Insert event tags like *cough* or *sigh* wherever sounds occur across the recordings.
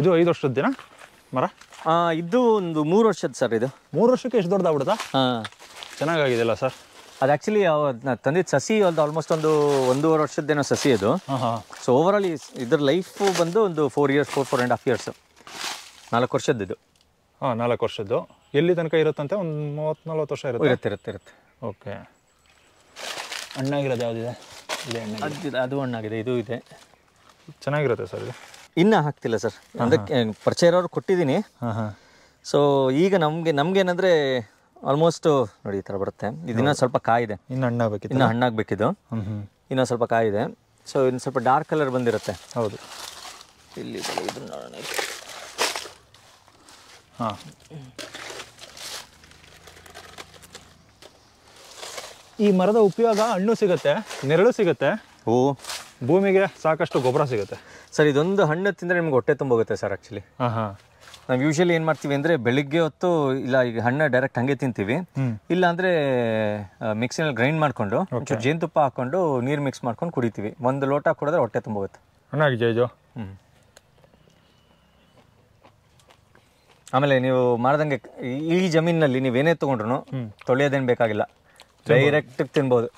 ಇದು ಐದು ವರ್ಷದ ದಿನ ಮರ ಇದು ಒಂದು ಮೂರು ವರ್ಷದ ಸರ್ ಇದು ಮೂರು ವರ್ಷಕ್ಕೆ ಎಷ್ಟು ದೊಡ್ಡದಾಗ್ಬಿಡುತ್ತಾ ಹಾಂ ಅಲ್ಲ ಸರ್ ಅದು ಆ್ಯಕ್ಚುಲಿ ತಂದಿದ್ದು ಸಸಿ ಒಂದು ಆಲ್ಮೋಸ್ಟ್ ಒಂದು ಒಂದೂವರೆ ದಿನ ಸಸಿ ಅದು ಸೊ ಓವರ್ ಆಲ್ ಇದ್ರ ಲೈಫು ಬಂದು ಒಂದು four years four four and half years ನಾಲ್ಕು ವರ್ಷದ್ದು ಇದು ಹಾಂ ನಾಲ್ಕು ವರ್ಷದ್ದು ಎಲ್ಲಿ ತನಕ ಇರುತ್ತಂತೆ ಒಂದು ಮೂವತ್ತು ನಲ್ವತ್ತು ವರ್ಷ ಇರುತ್ತೆ ಇರುತ್ತೆ ಇರುತ್ತೆ ಇರುತ್ತೆ ಓಕೆ ಹಣ್ಣಾಗಿರೋದು ಯಾವುದಿದೆ ಇದೆ ಅದು ಹಣ್ಣಾಗಿದೆ ಇದು ಇದೆ ಚೆನ್ನಾಗಿರುತ್ತೆ ಸರ್ ಇದು ಇನ್ನ ಹಾಕ್ತಿಲ್ಲ ಸರ್ ಅದಕ್ಕೆ ಪರಿಚಯ ಇರೋರು ಕೊಟ್ಟಿದ್ದೀನಿ ಸೊ ಈಗ ನಮಗೆ ನಮ್ಗೇನಂದ್ರೆ ಆಲ್ಮೋಸ್ಟ್ ನೋಡಿ ಈ ಥರ ಬರುತ್ತೆ ಇದನ್ನ ಸ್ವಲ್ಪ ಕಾಯಿದೆ ಇನ್ನು ಹಣ್ಣಾಗಬೇಕಿತ್ತು ಇನ್ನು ಹಣ್ಣಾಗಬೇಕಿದು ಇನ್ನೊಂದು ಸ್ವಲ್ಪ ಕಾಯಿದೆ ಸೊ ಇನ್ನು ಸ್ವಲ್ಪ ಡಾರ್ಕ್ ಕಲರ್ ಬಂದಿರುತ್ತೆ ಹೌದು ಇಲ್ಲಿ ಹಾಂ ಈ ಮರದ ಉಪಯೋಗ ಹಣ್ಣು ಸಿಗುತ್ತೆ ನೆರಳು ಸಿಗುತ್ತೆ ಹೂ ಭೂಮಿಗೆ ಸಾಕಷ್ಟು ಗೊಬ್ಬರ ಸಿಗುತ್ತೆ ಸರ್ ಇದೊಂದು ಹಣ್ಣು ತಿಂದರೆ ನಿಮ್ಗೆ ಹೊಟ್ಟೆ ತುಂಬೋಗುತ್ತೆ ಸರ್ ಆ್ಯಕ್ಚುಲಿ ಹಾಂ ನಾವು ಯೂಶಲಿ ಏನು ಮಾಡ್ತೀವಿ ಅಂದರೆ ಬೆಳಿಗ್ಗೆ ಹೊತ್ತು ಇಲ್ಲ ಈಗ ಹಣ್ಣು ಡೈರೆಕ್ಟ್ ಹಂಗೆ ತಿಂತೀವಿ ಇಲ್ಲ ಅಂದರೆ ಮಿಕ್ಸಿನಲ್ಲಿ ಗ್ರೈಂಡ್ ಮಾಡಿಕೊಂಡು ಜೇನುತುಪ್ಪ ಹಾಕೊಂಡು ನೀರು ಮಿಕ್ಸ್ ಮಾಡ್ಕೊಂಡು ಕುಡಿತೀವಿ ಒಂದು ಲೋಟ ಕುಡಿದ್ರೆ ಹೊಟ್ಟೆ ತುಂಬೋಗುತ್ತೆ ಆಮೇಲೆ ನೀವು ಮಾಡ್ದಂಗೆ ಈ ಜಮೀನಿನಲ್ಲಿ ನೀವೇನೇ ತೊಗೊಂಡ್ರು ತೊಳೆಯೋದೇನು ಬೇಕಾಗಿಲ್ಲ ಡೈರೆಕ್ಟ್ ತಿನ್ಬೋದು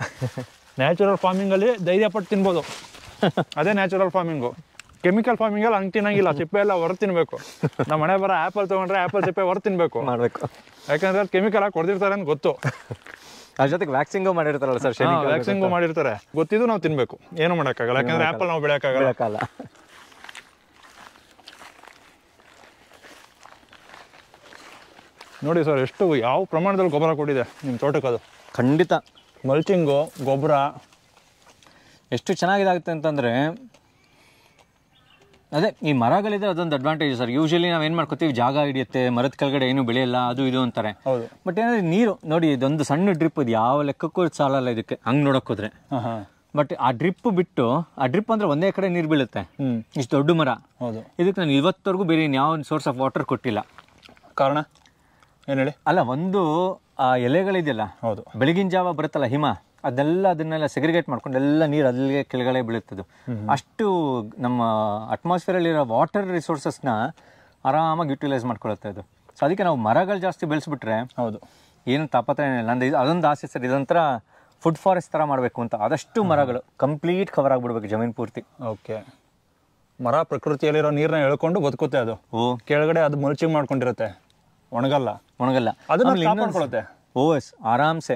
ನ್ಯಾಚುರಲ್ ಫಾರ್ಮಿಂಗಲ್ಲಿ *laughs* ಧೈರ್ಯ ಪಟ್ಟು ತಿನ್ಬೋದು *laughs* ಅದೇ ನ್ಯಾಚುರಲ್ ಫಾರ್ಮಿಂಗು ಕೆಮಿಕಲ್ ಫಾರ್ಮಿಂಗ್ ಅಲ್ಲಿ ಹಂಗೆ ತಿನ್ನಂಗಿಲ್ಲ ಸಿಪ್ಪೆ ಎಲ್ಲ ಹೊರ ತಿನ್ಬೇಕು ನಮ್ಮ ಮನೆ ಬರೋ ಆ್ಯಪಲ್ ತೊಗೊಂಡ್ರೆ ಆ್ಯಪಲ್ ಸಿಪ್ಪೆ ಹೊರ ತಿನ್ಬೇಕು ಮಾಡಬೇಕು ಯಾಕಂದ್ರೆ ಕೆಮಿಕಲ್ ಹಾಕಿ ಹೊಡೆದಿರ್ತಾರೆ ಅಂತ ಗೊತ್ತು ಅದ್ರ ಜೊತೆಗೆ ವ್ಯಾಕ್ಸಿಂಗು ಮಾಡಿರ್ತಾರಲ್ಲ ಸರ್ ವ್ಯಾಕ್ಸಿಂಗು ಮಾಡಿರ್ತಾರೆ ಗೊತ್ತಿದ್ದು ನಾವು ತಿನ್ಬೇಕು ಏನು ಮಾಡೋಕ್ಕಾಗಲ್ಲ ಯಾಕಂದ್ರೆ ಆ್ಯಪಲ್ ನಾವು ಬೆಳೆಯೋಕ್ಕಾಗಲ್ಲ ನೋಡಿ ಸರ್ ಎಷ್ಟು ಯಾವ ಪ್ರಮಾಣದಲ್ಲಿ ಗೊಬ್ಬರ ಕೊಟ್ಟಿದೆ ನಿಮ್ಮ ತೋಟಕ್ಕೆ ಅದು ಖಂಡಿತ ಮಲ್ಚಿಂಗು ಗೊಬ್ಬರ ಎಷ್ಟು ಚೆನ್ನಾಗಿದಾಗುತ್ತೆ ಅಂತಂದರೆ ಅದೇ ಈ ಮರಗಳಿದ್ರೆ ಅದೊಂದು ಅಡ್ವಾಂಟೇಜ್ ಸರ್ ಯೂಶಲಿ ನಾವು ಏನು ಮಾಡ್ಕೋತೀವಿ ಜಾಗ ಹಿಡಿಯುತ್ತೆ ಮರದ ಕೆಳಗಡೆ ಏನು ಬೆಳೆಯಲ್ಲ ಅದು ಇದು ಅಂತಾರೆ ಬಟ್ ಏನಾದ್ರೆ ನೀರು ನೋಡಿ ಇದೊಂದು ಸಣ್ಣ ಡ್ರಿಪ್ ಇದು ಯಾವ ಲೆಕ್ಕಕ್ಕೂ ಸಾಲಲ್ಲ ಇದಕ್ಕೆ ಹಂಗೆ ಹೋದ್ರೆ ಬಟ್ ಆ ಡ್ರಿಪ್ ಬಿಟ್ಟು ಆ ಡ್ರಿಪ್ ಅಂದ್ರೆ ಒಂದೇ ಕಡೆ ನೀರು ಬೀಳುತ್ತೆ ಇಷ್ಟು ದೊಡ್ಡ ಮರ ಹೌದು ಇದಕ್ಕೆ ನಾನು ಇವತ್ತವರೆಗೂ ಬೇರೆ ಯಾವ ಸೋರ್ಸ್ ಆಫ್ ವಾಟರ್ ಕೊಟ್ಟಿಲ್ಲ ಕಾರಣ ಏನು ಹೇಳಿ ಅಲ್ಲ ಒಂದು ಆ ಎಲೆಗಳಿದೆಯಲ್ಲ ಹೌದು ಬೆಳಗಿನ ಜಾವ ಬರುತ್ತಲ್ಲ ಹಿಮ ಅದೆಲ್ಲ ಅದನ್ನೆಲ್ಲ ಸೆಗ್ರಿಗೇಟ್ ಮಾಡ್ಕೊಂಡು ಎಲ್ಲ ನೀರು ಅಲ್ಲಿಗೆ ಕೆಳಗಡೆ ಬೀಳುತ್ತದು ಅಷ್ಟು ನಮ್ಮ ಅಟ್ಮಾಸ್ಫಿಯರಲ್ಲಿರೋ ವಾಟರ್ ರಿಸೋರ್ಸಸ್ನ ಆರಾಮಾಗಿ ಯುಟಿಲೈಸ್ ಮಾಡ್ಕೊಳತ್ತೆ ಅದು ಸೊ ಅದಕ್ಕೆ ನಾವು ಮರಗಳು ಜಾಸ್ತಿ ಬೆಳೆಸ್ಬಿಟ್ರೆ ಹೌದು ಏನು ತಾಪತ್ರ ಏನಿಲ್ಲ ನಂದು ಅದೊಂದು ಆಸೆ ಸರ್ ಇದೊಂಥರ ಫುಡ್ ಫಾರೆಸ್ಟ್ ಥರ ಮಾಡಬೇಕು ಅಂತ ಆದಷ್ಟು ಮರಗಳು ಕಂಪ್ಲೀಟ್ ಕವರ್ ಆಗಿಬಿಡ್ಬೇಕು ಜಮೀನ್ ಪೂರ್ತಿ ಓಕೆ ಮರ ಪ್ರಕೃತಿಯಲ್ಲಿರೋ ನೀರನ್ನ ಎಳ್ಕೊಂಡು ಬದುಕುತ್ತೆ ಅದು ಕೆಳಗಡೆ ಅದು ಮಲ್ಚಿಂಗ್ ಮಾಡ್ಕೊಂಡಿರುತ್ತೆ ಒಣಗಲ್ಲ ಒಣಗಲ್ಲ ಅದನ್ನ ಓ ಎಸ್ ಆರಾಮ್ಸೆ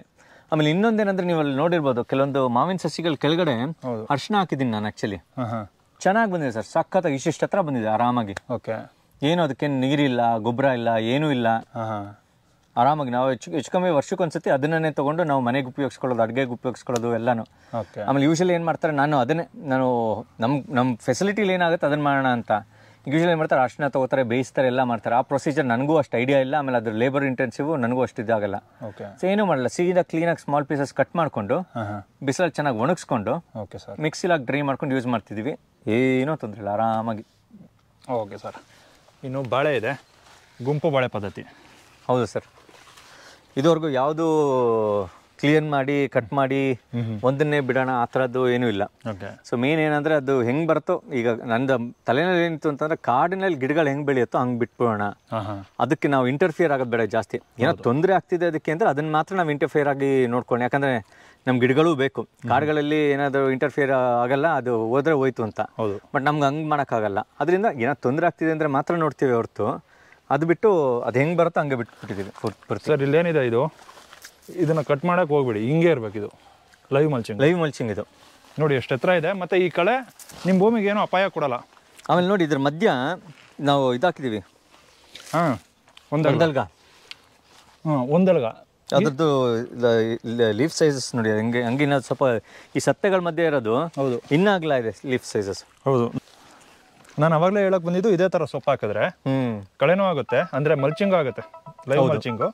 ಆಮೇಲೆ ಇನ್ನೊಂದೇನಂದ್ರೆ ನೀವು ಅಲ್ಲಿ ನೋಡಿರ್ಬೋದು ಕೆಲವೊಂದು ಮಾವಿನ ಸಸಿಗಳ ಕೆಳಗಡೆ ಅರ್ಶನ ಹಾಕಿದ್ದೀನಿ ನಾನು ಆಕ್ಚುಲಿ ಚೆನ್ನಾಗಿ ಬಂದಿದೆ ಸರ್ ಸಖತ್ ವಿಶಿಷ್ಟ ಹತ್ರ ಬಂದಿದೆ ಆರಾಮಾಗಿ ಓಕೆ ಏನು ಅದಕ್ಕೆ ನೀರಿಲ್ಲ ಗೊಬ್ಬರ ಇಲ್ಲ ಏನೂ ಇಲ್ಲ ಆರಾಮಾಗಿ ನಾವು ಹೆಚ್ಚು ಹೆಚ್ಚು ಕಮ್ಮಿ ವರ್ಷಕ್ಕೆ ಒಂದ್ಸತಿ ಅದನ್ನೇ ತಗೊಂಡು ನಾವು ಮನೆಗೆ ಉಪಯೋಗಿಸ್ಕೊಳ್ಳೋದು ಅಡುಗೆಗೆ ಉಪಯೋಗಿಸ್ಕೊಳ್ಳೋದು ಎಲ್ಲಾನು ಆಮೇಲೆ ಯೂಶಲಿ ಏನು ಮಾಡ್ತಾರೆ ನಾನು ಅದನ್ನೇ ನಾನು ನಮ್ಮ ನಮ್ಮ ಫೆಸಿಲಿಟಿಲಿ ಏನಾಗುತ್ತೆ ಅದನ್ನು ಮಾಡೋಣ ಅಂತ ಯೂಶಲಿ ಮಾಡ್ತಾರೆ ಅರ್ಶಿನ ತಗೋತಾರೆ ಬೇಯಿಸ್ತಾರೆ ಎಲ್ಲ ಮಾಡ್ತಾರೆ ಆ ಪ್ರೊಸೀಜರ್ ನನಗೂ ಅಷ್ಟು ಐಡಿಯಾ ಇಲ್ಲ ಆಮೇಲೆ ಅದ್ರ ಲೇಬರ್ ಇಂಟೆನ್ಸಿವ್ ನನಗೂ ಅಷ್ಟು ಇದಾಗಲ್ಲ ಸೊ ಏನು ಮಾಡಲ್ಲ ಸೀದಾ ಕ್ಲೀನಾಗಿ ಸ್ಮಾಲ್ ಪೀಸಸ್ ಕಟ್ ಮಾಡಿಕೊಂಡು ಬಿಸಿಲಲ್ಲಿ ಚೆನ್ನಾಗಿ ಒಣಗಿಸ್ಕೊಂಡು ಮಿಕ್ಸಿಲಾಗಿ ಡ್ರೈ ಮಾಡ್ಕೊಂಡು ಯೂಸ್ ಮಾಡ್ತಿದ್ದೀವಿ ಏನೂ ತೊಂದರೆ ಇಲ್ಲ ಆರಾಮಾಗಿ ಓಕೆ ಸರ್ ಇನ್ನು ಬಾಳೆ ಇದೆ ಗುಂಪು ಬಾಳೆ ಪದ್ಧತಿ ಹೌದು ಸರ್ ಇದುವರೆಗೂ ಯಾವುದು ಕ್ಲೀನ್ ಮಾಡಿ ಕಟ್ ಮಾಡಿ ಒಂದನ್ನೇ ಬಿಡೋಣ ಆ ಥರದ್ದು ಏನೂ ಇಲ್ಲ ಸೊ ಮೇನ್ ಏನಂದರೆ ಅದು ಹೆಂಗೆ ಬರುತ್ತೋ ಈಗ ನಂದು ತಲೆನಲ್ಲಿ ಏನಿತ್ತು ಅಂತಂದ್ರೆ ಕಾಡಿನಲ್ಲಿ ಗಿಡಗಳು ಹೆಂಗೆ ಬೆಳೆಯುತ್ತೋ ಹಂಗೆ ಬಿಟ್ಬಿಡೋಣ ಅದಕ್ಕೆ ನಾವು ಇಂಟರ್ಫಿಯರ್ ಆಗೋದು ಬೇಡ ಜಾಸ್ತಿ ಏನೋ ತೊಂದರೆ ಆಗ್ತಿದೆ ಅದಕ್ಕೆ ಅಂದ್ರೆ ಅದನ್ನು ಮಾತ್ರ ನಾವು ಇಂಟರ್ಫಿಯರ್ ಆಗಿ ನೋಡ್ಕೊಂಡು ಯಾಕಂದರೆ ನಮ್ಮ ಗಿಡಗಳೂ ಬೇಕು ಕಾಡುಗಳಲ್ಲಿ ಏನಾದರೂ ಇಂಟರ್ಫಿಯರ್ ಆಗಲ್ಲ ಅದು ಹೋದ್ರೆ ಹೋಯ್ತು ಅಂತ ಹೌದು ಬಟ್ ನಮ್ಗೆ ಹಂಗೆ ಮಾಡೋಕ್ಕಾಗಲ್ಲ ಅದರಿಂದ ಏನೋ ತೊಂದರೆ ಆಗ್ತಿದೆ ಅಂದರೆ ಮಾತ್ರ ನೋಡ್ತೀವಿ ಹೊರತು ಅದು ಬಿಟ್ಟು ಅದು ಹೆಂಗೆ ಬರುತ್ತೋ ಹಂಗೆ ಬಿಟ್ಬಿಟ್ಟಿದ್ದೀವಿ ಸರ್ ಇಲ್ಲೇನಿದೆ ಇದು ಇದನ್ನು ಕಟ್ ಮಾಡೋಕೆ ಹೋಗ್ಬೇಡಿ ಹಿಂಗೆ ಇದು ಲೈವ್ ಮಲ್ಚಿಂಗ್ ಲೈವ್ ಮಲ್ಚಿಂಗ್ ಇದು ನೋಡಿ ಎಷ್ಟು ಎತ್ತರ ಇದೆ ಮತ್ತು ಈ ಕಳೆ ನಿಮ್ಮ ಭೂಮಿಗೆ ಏನೋ ಅಪಾಯ ಕೊಡಲ್ಲ ಆಮೇಲೆ ನೋಡಿ ಇದ್ರ ಮಧ್ಯ ನಾವು ಇದಾಕಿದ್ದೀವಿ ಹಾಂ ಒಂದಲ್ಗ ಹಾಂ ಒಂದಲ್ಗ ಅದ್ರದ್ದು ಲೀಫ್ ಸೈಜಸ್ ನೋಡಿ ಹಂಗೆ ಹಂಗಿನ ಸ್ವಲ್ಪ ಈ ಸತ್ತೆಗಳ ಮಧ್ಯೆ ಇರೋದು ಹೌದು ಇನ್ನೂ ಇದೆ ಲೀಫ್ ಸೈಜಸ್ ಹೌದು ನಾನು ಅವಾಗಲೇ ಹೇಳಕ್ ಬಂದಿದ್ದು ಇದೇ ಥರ ಸೊಪ್ಪು ಹಾಕಿದ್ರೆ ಕಳೆನೂ ಆಗುತ್ತೆ ಅಂದರೆ ಮಲ್ಚಿಂಗ್ ಆಗುತ್ತೆ ಲೈವ್ ಮಲ್ಚಿಂಗು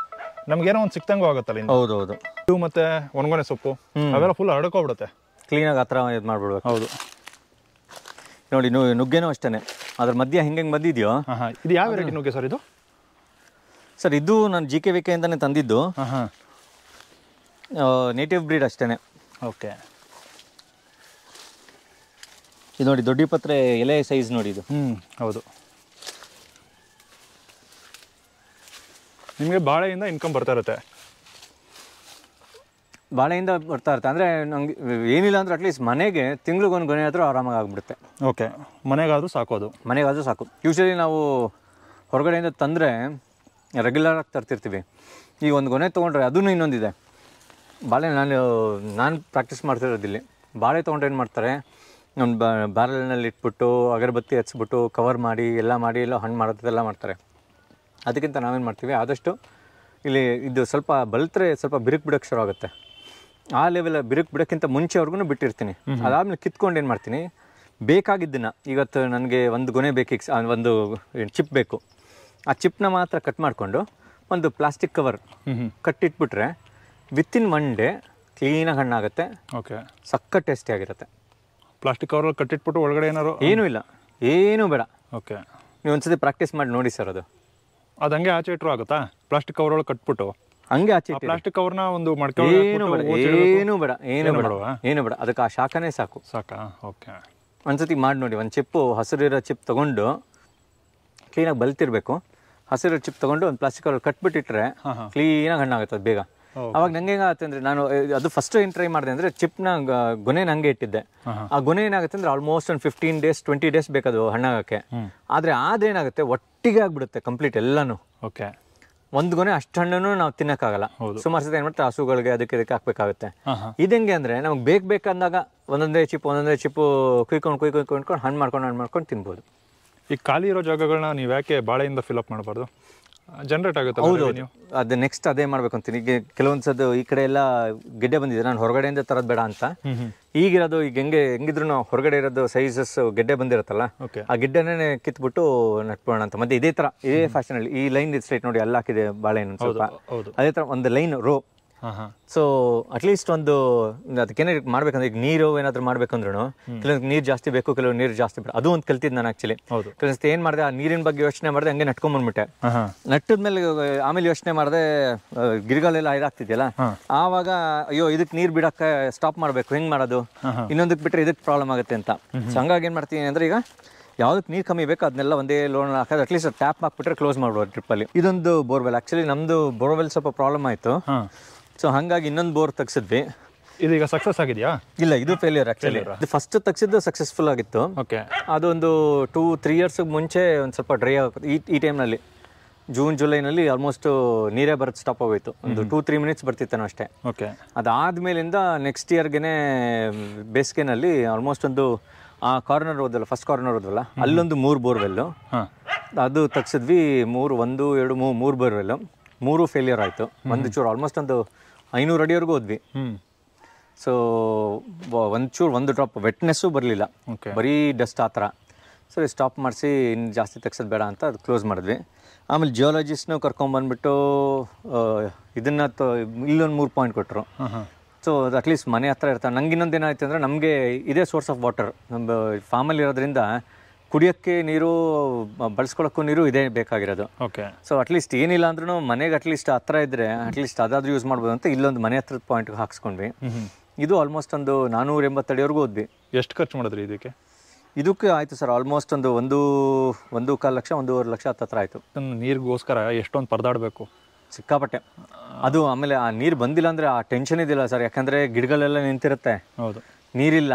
ಏನೋ ಒಂದು ಸಿಕ್ತಂಗೂ ಆಗುತ್ತಲ್ಲ ಹೌದೌದು ಇದು ಮತ್ತೆ ಒಣಗೊನೆ ಸೊಪ್ಪು ಅವೆಲ್ಲ ಫುಲ್ ಹರಡ್ಕೊಬಿಡುತ್ತೆ ಕ್ಲೀನಾಗಿ ಆ ಥರ ಇದು ಮಾಡ್ಬಿಡ್ಬೇಕು ಹೌದು ನೋಡಿ ನುಗ್ಗೆನೂ ಅಷ್ಟೇ ಅದ್ರ ಮಧ್ಯ ಹೆಂಗೆ ಬಂದಿದೆಯೋ ಇದು ಯಾವ ವೆರೈಟಿ ನುಗ್ಗೆ ಸರ್ ಇದು ಸರ್ ಇದು ನಾನು ಜಿ ಕೆ ವಿ ಕೆ ಅಂತಲೇ ತಂದಿದ್ದು ನೇಟಿವ್ ಬ್ರೀಡ್ ಅಷ್ಟೇ ಓಕೆ ಇದು ನೋಡಿ ದೊಡ್ಡ ಪತ್ರೆ ಎಲೆ ಸೈಜ್ ನೋಡಿ ಇದು ಹ್ಞೂ ಹೌದು ನಿಮಗೆ ಬಾಳೆಯಿಂದ ಇನ್ಕಮ್ ಬರ್ತಾ ಇರುತ್ತೆ ಬಾಳೆಯಿಂದ ಬರ್ತಾ ಇರುತ್ತೆ ಅಂದರೆ ನಂಗೆ ಏನಿಲ್ಲ ಅಂದ್ರೆ ಅಟ್ಲೀಸ್ಟ್ ಮನೆಗೆ ತಿಂಗ್ಳಿಗೊಂದು ಗೊನೆ ಆದರೂ ಆರಾಮಾಗಿ ಆಗಿಬಿಡುತ್ತೆ ಓಕೆ ಮನೆಗಾದರೂ ಸಾಕೋದು ಮನೆಗಾದರೂ ಸಾಕು ಯೂಶ್ವಲಿ ನಾವು ಹೊರಗಡೆಯಿಂದ ತಂದರೆ ರೆಗ್ಯುಲರ್ ಆಗಿ ತರ್ತಿರ್ತೀವಿ ಈ ಒಂದು ಗೊನೆ ತೊಗೊಂಡ್ರೆ ಅದೂ ಇನ್ನೊಂದಿದೆ ಬಾಳೆ ನಾನು ನಾನು ಪ್ರಾಕ್ಟೀಸ್ ಮಾಡ್ತಿರೋದಿಲ್ಲಿ ಬಾಳೆ ತೊಗೊಂಡ್ರೆ ಏನು ಮಾಡ್ತಾರೆ ನಮ್ಮ ಬ್ಯಾರಲ್ನಲ್ಲಿ ಇಟ್ಬಿಟ್ಟು ಅಗರಬತ್ತಿ ಹಚ್ಚಿಬಿಟ್ಟು ಕವರ್ ಮಾಡಿ ಎಲ್ಲ ಮಾಡಿ ಎಲ್ಲ ಹಣ್ಣು ಮಾಡೋದೆಲ್ಲ ಮಾಡ್ತಾರೆ ಅದಕ್ಕಿಂತ ನಾವೇನು ಮಾಡ್ತೀವಿ ಆದಷ್ಟು ಇಲ್ಲಿ ಇದು ಸ್ವಲ್ಪ ಬಲ್ತ್ರೆ ಸ್ವಲ್ಪ ಬಿರುಕು ಬಿಡೋಕೆ ಶುರು ಆಗುತ್ತೆ ಆ ಲೆವೆಲ್ ಬಿರುಕು ಬಿಡೋಕ್ಕಿಂತ ಮುಂಚೆವರೆಗೂ ಬಿಟ್ಟಿರ್ತೀನಿ ಅದಾದ್ಮೇಲೆ ಕಿತ್ಕೊಂಡು ಏನು ಮಾಡ್ತೀನಿ ಬೇಕಾಗಿದ್ದನ್ನು ಇವತ್ತು ನನಗೆ ಒಂದು ಗೊನೆ ಬೇಕಿಕ್ಸ್ ಒಂದು ಚಿಪ್ ಬೇಕು ಆ ಚಿಪ್ನ ಮಾತ್ರ ಕಟ್ ಮಾಡಿಕೊಂಡು ಒಂದು ಪ್ಲಾಸ್ಟಿಕ್ ಕವರ್ ಕಟ್ಟಿಟ್ಬಿಟ್ರೆ ವಿತಿನ್ ಒನ್ ಡೇ ಕ್ಲೀನಾಗಿ ಹಣ್ಣಾಗುತ್ತೆ ಓಕೆ ಸಕ್ಕ ಟೇಸ್ಟಿ ಆಗಿರುತ್ತೆ ಪ್ಲಾಸ್ಟಿಕ್ ಕವರ್ ಕಟ್ಟಿಟ್ಬಿಟ್ಟು ಒಳಗಡೆ ಏನಾರು ಏನೂ ಇಲ್ಲ ಏನೂ ಬೇಡ ಓಕೆ ನೀವು ಒಂದ್ಸತಿ ಪ್ರಾಕ್ಟೀಸ್ ಮಾಡಿ ನೋಡಿ ಸರ್ ಅದು ಅದು ಹಂಗೆ ಆಚೆ ಇಟ್ರು ಆಗುತ್ತಾ ಪ್ಲಾಸ್ಟಿಕ್ ಕವರ್ ಒಳಗೆ ಕಟ್ಬಿಟ್ಟು ಹಂಗೆ ಆಚೆ ಪ್ಲಾಸ್ಟಿಕ್ ಕವರ್ನ ಒಂದು ಮಡ್ಕೆ ಏನು ಬೇಡ ಏನು ಬೇಡ ಏನು ಬೇಡ ಏನು ಅದಕ್ಕೆ ಆ ಶಾಖನೇ ಸಾಕು ಸಾಕಾ ಓಕೆ ಒಂದ್ಸತಿ ಮಾಡಿ ನೋಡಿ ಒಂದು ಚಿಪ್ಪು ಹಸಿರಿರೋ ಚಿಪ್ ತಗೊಂಡು ಕ್ಲೀನಾಗಿ ಬಲ್ತಿರಬೇಕು ಹಸಿರು ಚಿಪ್ ತಗೊಂಡು ಒಂದು ಪ್ಲಾಸ್ಟಿಕ್ ಕವರ್ ಕಟ್ಬಿಟ್ಟಿಟ್ರೆ ಕ್ಲೀನಾಗಿ ಹಣ್ಣಾಗುತ್ತೆ ಅದು ಬೇಗ ಅವಾಗ ನಂಗೆ ಹೆಂಗಾಗುತ್ತೆ ಅಂದ್ರೆ ನಾನು ಅದು ಫಸ್ಟ್ ಏನ್ ಟ್ರೈ ಮಾಡಿದೆ ಅಂದ್ರೆ ಚಿಪ್ನ ಗೊನೆ ನಂಗೆ ಇಟ್ಟಿದ್ದೆ ಆ ಗೊನೆ ಏನಾಗುತ್ತೆ ಅಂದ್ರೆ ಆಲ್ಮೋಸ್ಟ್ ಒಂದು ಫಿಫ್ಟೀನ್ ಡೇಸ್ ಟ್ವೆಂಟಿ ಡೇಸ್ ಬೇಕದು ಹಣ್ಣಾಗಕ್ಕೆ ಆದ್ರೆ ಏನಾಗುತ್ತೆ ಒಟ್ಟಿಗೆ ಆಗ್ಬಿಡುತ್ತೆ ಕಂಪ್ಲೀಟ್ ಎಲ್ಲಾನು ಓಕೆ ಒಂದ್ ಗೊನೆ ಅಷ್ಟು ಹಣ್ಣನ್ನು ನಾವು ತಿನ್ನಕ್ಕಾಗಲ್ಲ ಸುಮಾರು ಸತಿ ಏನ್ ಮಾಡ್ತಾರೆ ಹಸುಗಳಿಗೆ ಅದಕ್ಕೆ ಇದಕ್ಕೆ ಹಾಕ್ಬೇಕಾಗುತ್ತೆ ಇದಂಗೆ ಅಂದ್ರೆ ನಮ್ಗೆ ಬೇಕ್ ಬೇಕಂದಾಗ ಒಂದೊಂದೇ ಚಿಪ್ ಒಂದೊಂದೇ ಚಿಪ್ಪು ಕುಯ್ಕೊಂಡು ಕುಯ್ ಕುಯ್ಕೊಂಡು ಹಣ್ಣು ಮಾಡ್ಕೊಂಡು ಹಣ್ಣು ಮಾಡ್ಕೊಂಡು ತಿನ್ಬೋದು ಈ ಖಾಲಿ ಇರೋ ಜಾಗಗಳನ್ನ ನೀವು ಯಾಕೆ ಬಾಳೆಯಿಂದ ಫಿಲ್ ಅಪ್ ಮಾಡಬಾರ್ದು ಜನರೇಟ್ ಆಗುತ್ತೆ ಹೌದು ಅದೇ ನೆಕ್ಸ್ಟ್ ಅದೇ ಮಾಡ್ಬೇಕು ಅಂತೀನಿ ಈಗ ಈ ಕಡೆ ಎಲ್ಲ ಗೆಡ್ಡೆ ಬಂದಿದೆ ನಾನು ಹೊರಗಡೆಯಿಂದ ತರದ್ ಬೇಡ ಅಂತ ಈಗಿರೋದು ಈಗ ಹೆಂಗೆ ಹೆಂಗಿದ್ರು ಹೊರಗಡೆ ಇರೋದು ಸೈಜಸ್ ಗೆಡ್ಡೆ ಬಂದಿರತ್ತಲ್ಲ ಆ ಗಿಡ್ಡೆನೇ ಕಿತ್ಬಿಟ್ಟು ನಟ್ಬೋಣ ಅಂತ ಮತ್ತೆ ಇದೇ ತರ ಇದೇ ಫ್ಯಾಷನ್ ಅಲ್ಲಿ ಈ ಲೈನ್ ಸ್ಟ್ರೈಟ್ ನೋಡಿ ಎಲ್ಲ ಹಾಕಿದೆ ಬಾಳೆ ಸ್ವಲ್ಪ ಅದೇ ತರ ಒಂದು ಲೈನ್ ರೋ ಸೊ ಅಟ್ಲೀಸ್ಟ್ ಒಂದು ಅದಕ್ಕೇನೆ ಮಾಡ್ಬೇಕಂದ್ರೆ ಈಗ ನೀರು ಏನಾದ್ರು ಮಾಡ್ಬೇಕಂದ್ರು ಕೆಲವೊಂದು ನೀರು ಜಾಸ್ತಿ ಬೇಕು ಕೆಲವೊಂದು ನೀರು ಜಾಸ್ತಿ ಬೇಕು ಅದು ಒಂದು ಕಲ್ತಿದ್ ನಾನು ಆಕ್ಚುಲಿ ಕೆಲವೊಂದು ಏನ್ ಮಾಡಿದೆ ಆ ನೀರಿನ ಬಗ್ಗೆ ಯೋಚನೆ ಮಾಡಿದೆ ಹಂಗೆ ನಟ್ಕೊಂಡ್ ಬಂದ್ಬಿಟ್ಟೆ ನಟ್ಟದ್ಮೇಲೆ ಆಮೇಲೆ ಯೋಚನೆ ಮಾಡಿದೆ ಗಿರಿಗಳೆಲ್ಲ ಇದಾಗ್ತಿದ್ಯಲ್ಲ ಆವಾಗ ಅಯ್ಯೋ ಇದಕ್ ನೀರ್ ಬಿಡಕ್ಕೆ ಸ್ಟಾಪ್ ಮಾಡ್ಬೇಕು ಹೆಂಗ್ ಮಾಡೋದು ಇನ್ನೊಂದಕ್ಕೆ ಬಿಟ್ರೆ ಇದಕ್ಕೆ ಪ್ರಾಬ್ಲಮ್ ಆಗುತ್ತೆ ಅಂತ ಸೊ ಹಂಗಾಗಿ ಏನ್ ಮಾಡ್ತೀನಿ ಅಂದ್ರೆ ಈಗ ಯಾವ್ದಕ್ಕೆ ನೀರು ಕಮ್ಮಿ ಬೇಕು ಅದನ್ನೆಲ್ಲ ಒಂದೇ ಲೋನ್ ಹಾಕೋದು ಅಟ್ಲೀಸ್ಟ್ ಟ್ಯಾಪ್ ಹಾಕ್ಬಿಟ್ರೆ ಕ್ಲೋಸ್ ಮಾಡ್ಬೋದು ಟ್ರಿಪ್ಪಲ್ಲಿ ಇದೊಂದು ಬೋರ್ವೆಲ್ ಆಕ್ಚುಲಿ ನಮ್ದು ಬೋರ್ವೆಲ್ ಸ್ವಲ್ಪ ಪ್ರಾಬ್ಲಮ್ ಆಯ್ತು ಸೊ ಹಾಗಾಗಿ ಇನ್ನೊಂದು ಬೋರ್ ತೆಗ್ಸಿದ್ವಿ ಇದೀಗ ಸಕ್ಸಸ್ ಆಗಿದೆಯಾ ಇಲ್ಲ ಇದು ಫೇಲಿಯರ್ ಆಕ್ಚುಲಿ ಇದು ಫಸ್ಟ್ ತಗ್ಸಿದ್ದು ಸಕ್ಸಸ್ಫುಲ್ ಆಗಿತ್ತು ಓಕೆ ಅದೊಂದು ಟೂ ತ್ರೀ ಇಯರ್ಸ್ ಮುಂಚೆ ಒಂದು ಸ್ವಲ್ಪ ಡ್ರೈ ಆಗುತ್ತೆ ಈ ಈ ಟೈಮ್ನಲ್ಲಿ ಜೂನ್ ಜುಲೈನಲ್ಲಿ ಆಲ್ಮೋಸ್ಟ್ ನೀರೇ ಬರೋದು ಸ್ಟಾಪ್ ಆಗೋಯ್ತು ಒಂದು ಟೂ ತ್ರೀ ಮಿನಿಟ್ಸ್ ಬರ್ತಿತ್ತೇನೋ ಅಷ್ಟೇ ಓಕೆ ಅದಾದ್ಮೇಲಿಂದ ನೆಕ್ಸ್ಟ್ ಇಯರ್ಗೆ ಬೇಸಿಗೆನಲ್ಲಿ ಆಲ್ಮೋಸ್ಟ್ ಒಂದು ಆ ಕಾರ್ನರ್ ಹೋದಲ್ಲ ಫಸ್ಟ್ ಕಾರ್ನರ್ ಹೋದಲ್ಲ ಅಲ್ಲೊಂದು ಮೂರು ಬೋರ್ವೆಲ್ಲು ಅದು ತೆಗ್ಸಿದ್ವಿ ಮೂರು ಒಂದು ಎರಡು ಮೂರು ಮೂರು ಬೋರ್ವೆಲ್ಲು ಮೂರು ಫೇಲಿಯರ್ ಆಯಿತು ಒಂದು ಚೂರು ಆಲ್ಮೋಸ್ಟ್ ಒಂದು ಐನೂರು ಅಡಿವರೆಗೂ ಹೋದ್ವಿ ಸೊ ಒಂಚೂರು ಒಂದು ಡ್ರಾಪ್ ವೆಟ್ನೆಸ್ಸು ಬರಲಿಲ್ಲ ಬರೀ ಡಸ್ಟ್ ಆ ಥರ ಸರಿ ಸ್ಟಾಪ್ ಮಾಡಿಸಿ ಇನ್ನು ಜಾಸ್ತಿ ತೆಗ್ಸೋದು ಬೇಡ ಅಂತ ಅದು ಕ್ಲೋಸ್ ಮಾಡಿದ್ವಿ ಆಮೇಲೆ ಜಿಯೋಲಜಿಸ್ಟ್ನ ಕರ್ಕೊಂಬಂದ್ಬಿಟ್ಟು ಇದನ್ನು ತೊ ಇಲ್ಲೊಂದು ಮೂರು ಪಾಯಿಂಟ್ ಕೊಟ್ಟರು ಸೊ ಅದು ಅಟ್ಲೀಸ್ಟ್ ಮನೆ ಹತ್ರ ಇರ್ತಾರೆ ನಂಗೆ ಇನ್ನೊಂದು ಏನಾಯ್ತು ಅಂದರೆ ನಮಗೆ ಇದೇ ಸೋರ್ಸ್ ಆಫ್ ವಾಟರ್ ನಮ್ಮ ಫಾರ್ಮಲ್ಲಿ ಇರೋದ್ರಿಂದ ಕುಡಿಯೋಕ್ಕೆ ನೀರು ಬಳಸ್ಕೊಳ್ಳೋಕ್ಕೂ ನೀರು ಇದೇ ಬೇಕಾಗಿರೋದು ಓಕೆ ಸೊ ಅಟ್ಲೀಸ್ಟ್ ಏನಿಲ್ಲ ಅಂದ್ರೂ ಮನೆಗೆ ಅಟ್ಲೀಸ್ಟ್ ಹತ್ರ ಇದ್ರೆ ಅಟ್ಲೀಸ್ಟ್ ಅದಾದ್ರೂ ಯೂಸ್ ಮಾಡ್ಬೋದು ಅಂತ ಇಲ್ಲೊಂದು ಮನೆ ಹತ್ರದ ಪಾಯಿಂಟ್ಗೆ ಹಾಕ್ಸ್ಕೊಂಡ್ವಿ ಇದು ಆಲ್ಮೋಸ್ಟ್ ಒಂದು ನಾನೂರ ಎಂಬತ್ತಡಿವರೆಗೂ ಹೋದ್ವಿ ಎಷ್ಟು ಖರ್ಚು ಮಾಡಿದ್ರಿ ಇದಕ್ಕೆ ಇದಕ್ಕೆ ಆಯಿತು ಸರ್ ಆಲ್ಮೋಸ್ಟ್ ಒಂದು ಒಂದು ಒಂದು ಕಾಲು ಲಕ್ಷ ಒಂದೂವರೆ ಲಕ್ಷ ಹತ್ತತ್ರ ಆಯಿತು ನೀರಿಗೋಸ್ಕರ ಎಷ್ಟೊಂದು ಪರದಾಡಬೇಕು ಸಿಕ್ಕಾಪಟ್ಟೆ ಅದು ಆಮೇಲೆ ಆ ನೀರು ಬಂದಿಲ್ಲ ಅಂದರೆ ಆ ಟೆನ್ಷನ್ ಇದಿಲ್ಲ ಸರ್ ಯಾಕಂದರೆ ಗಿಡಗಳೆಲ್ಲ ನಿಂತಿರುತ್ತೆ ಹೌದು ನೀರಿಲ್ಲ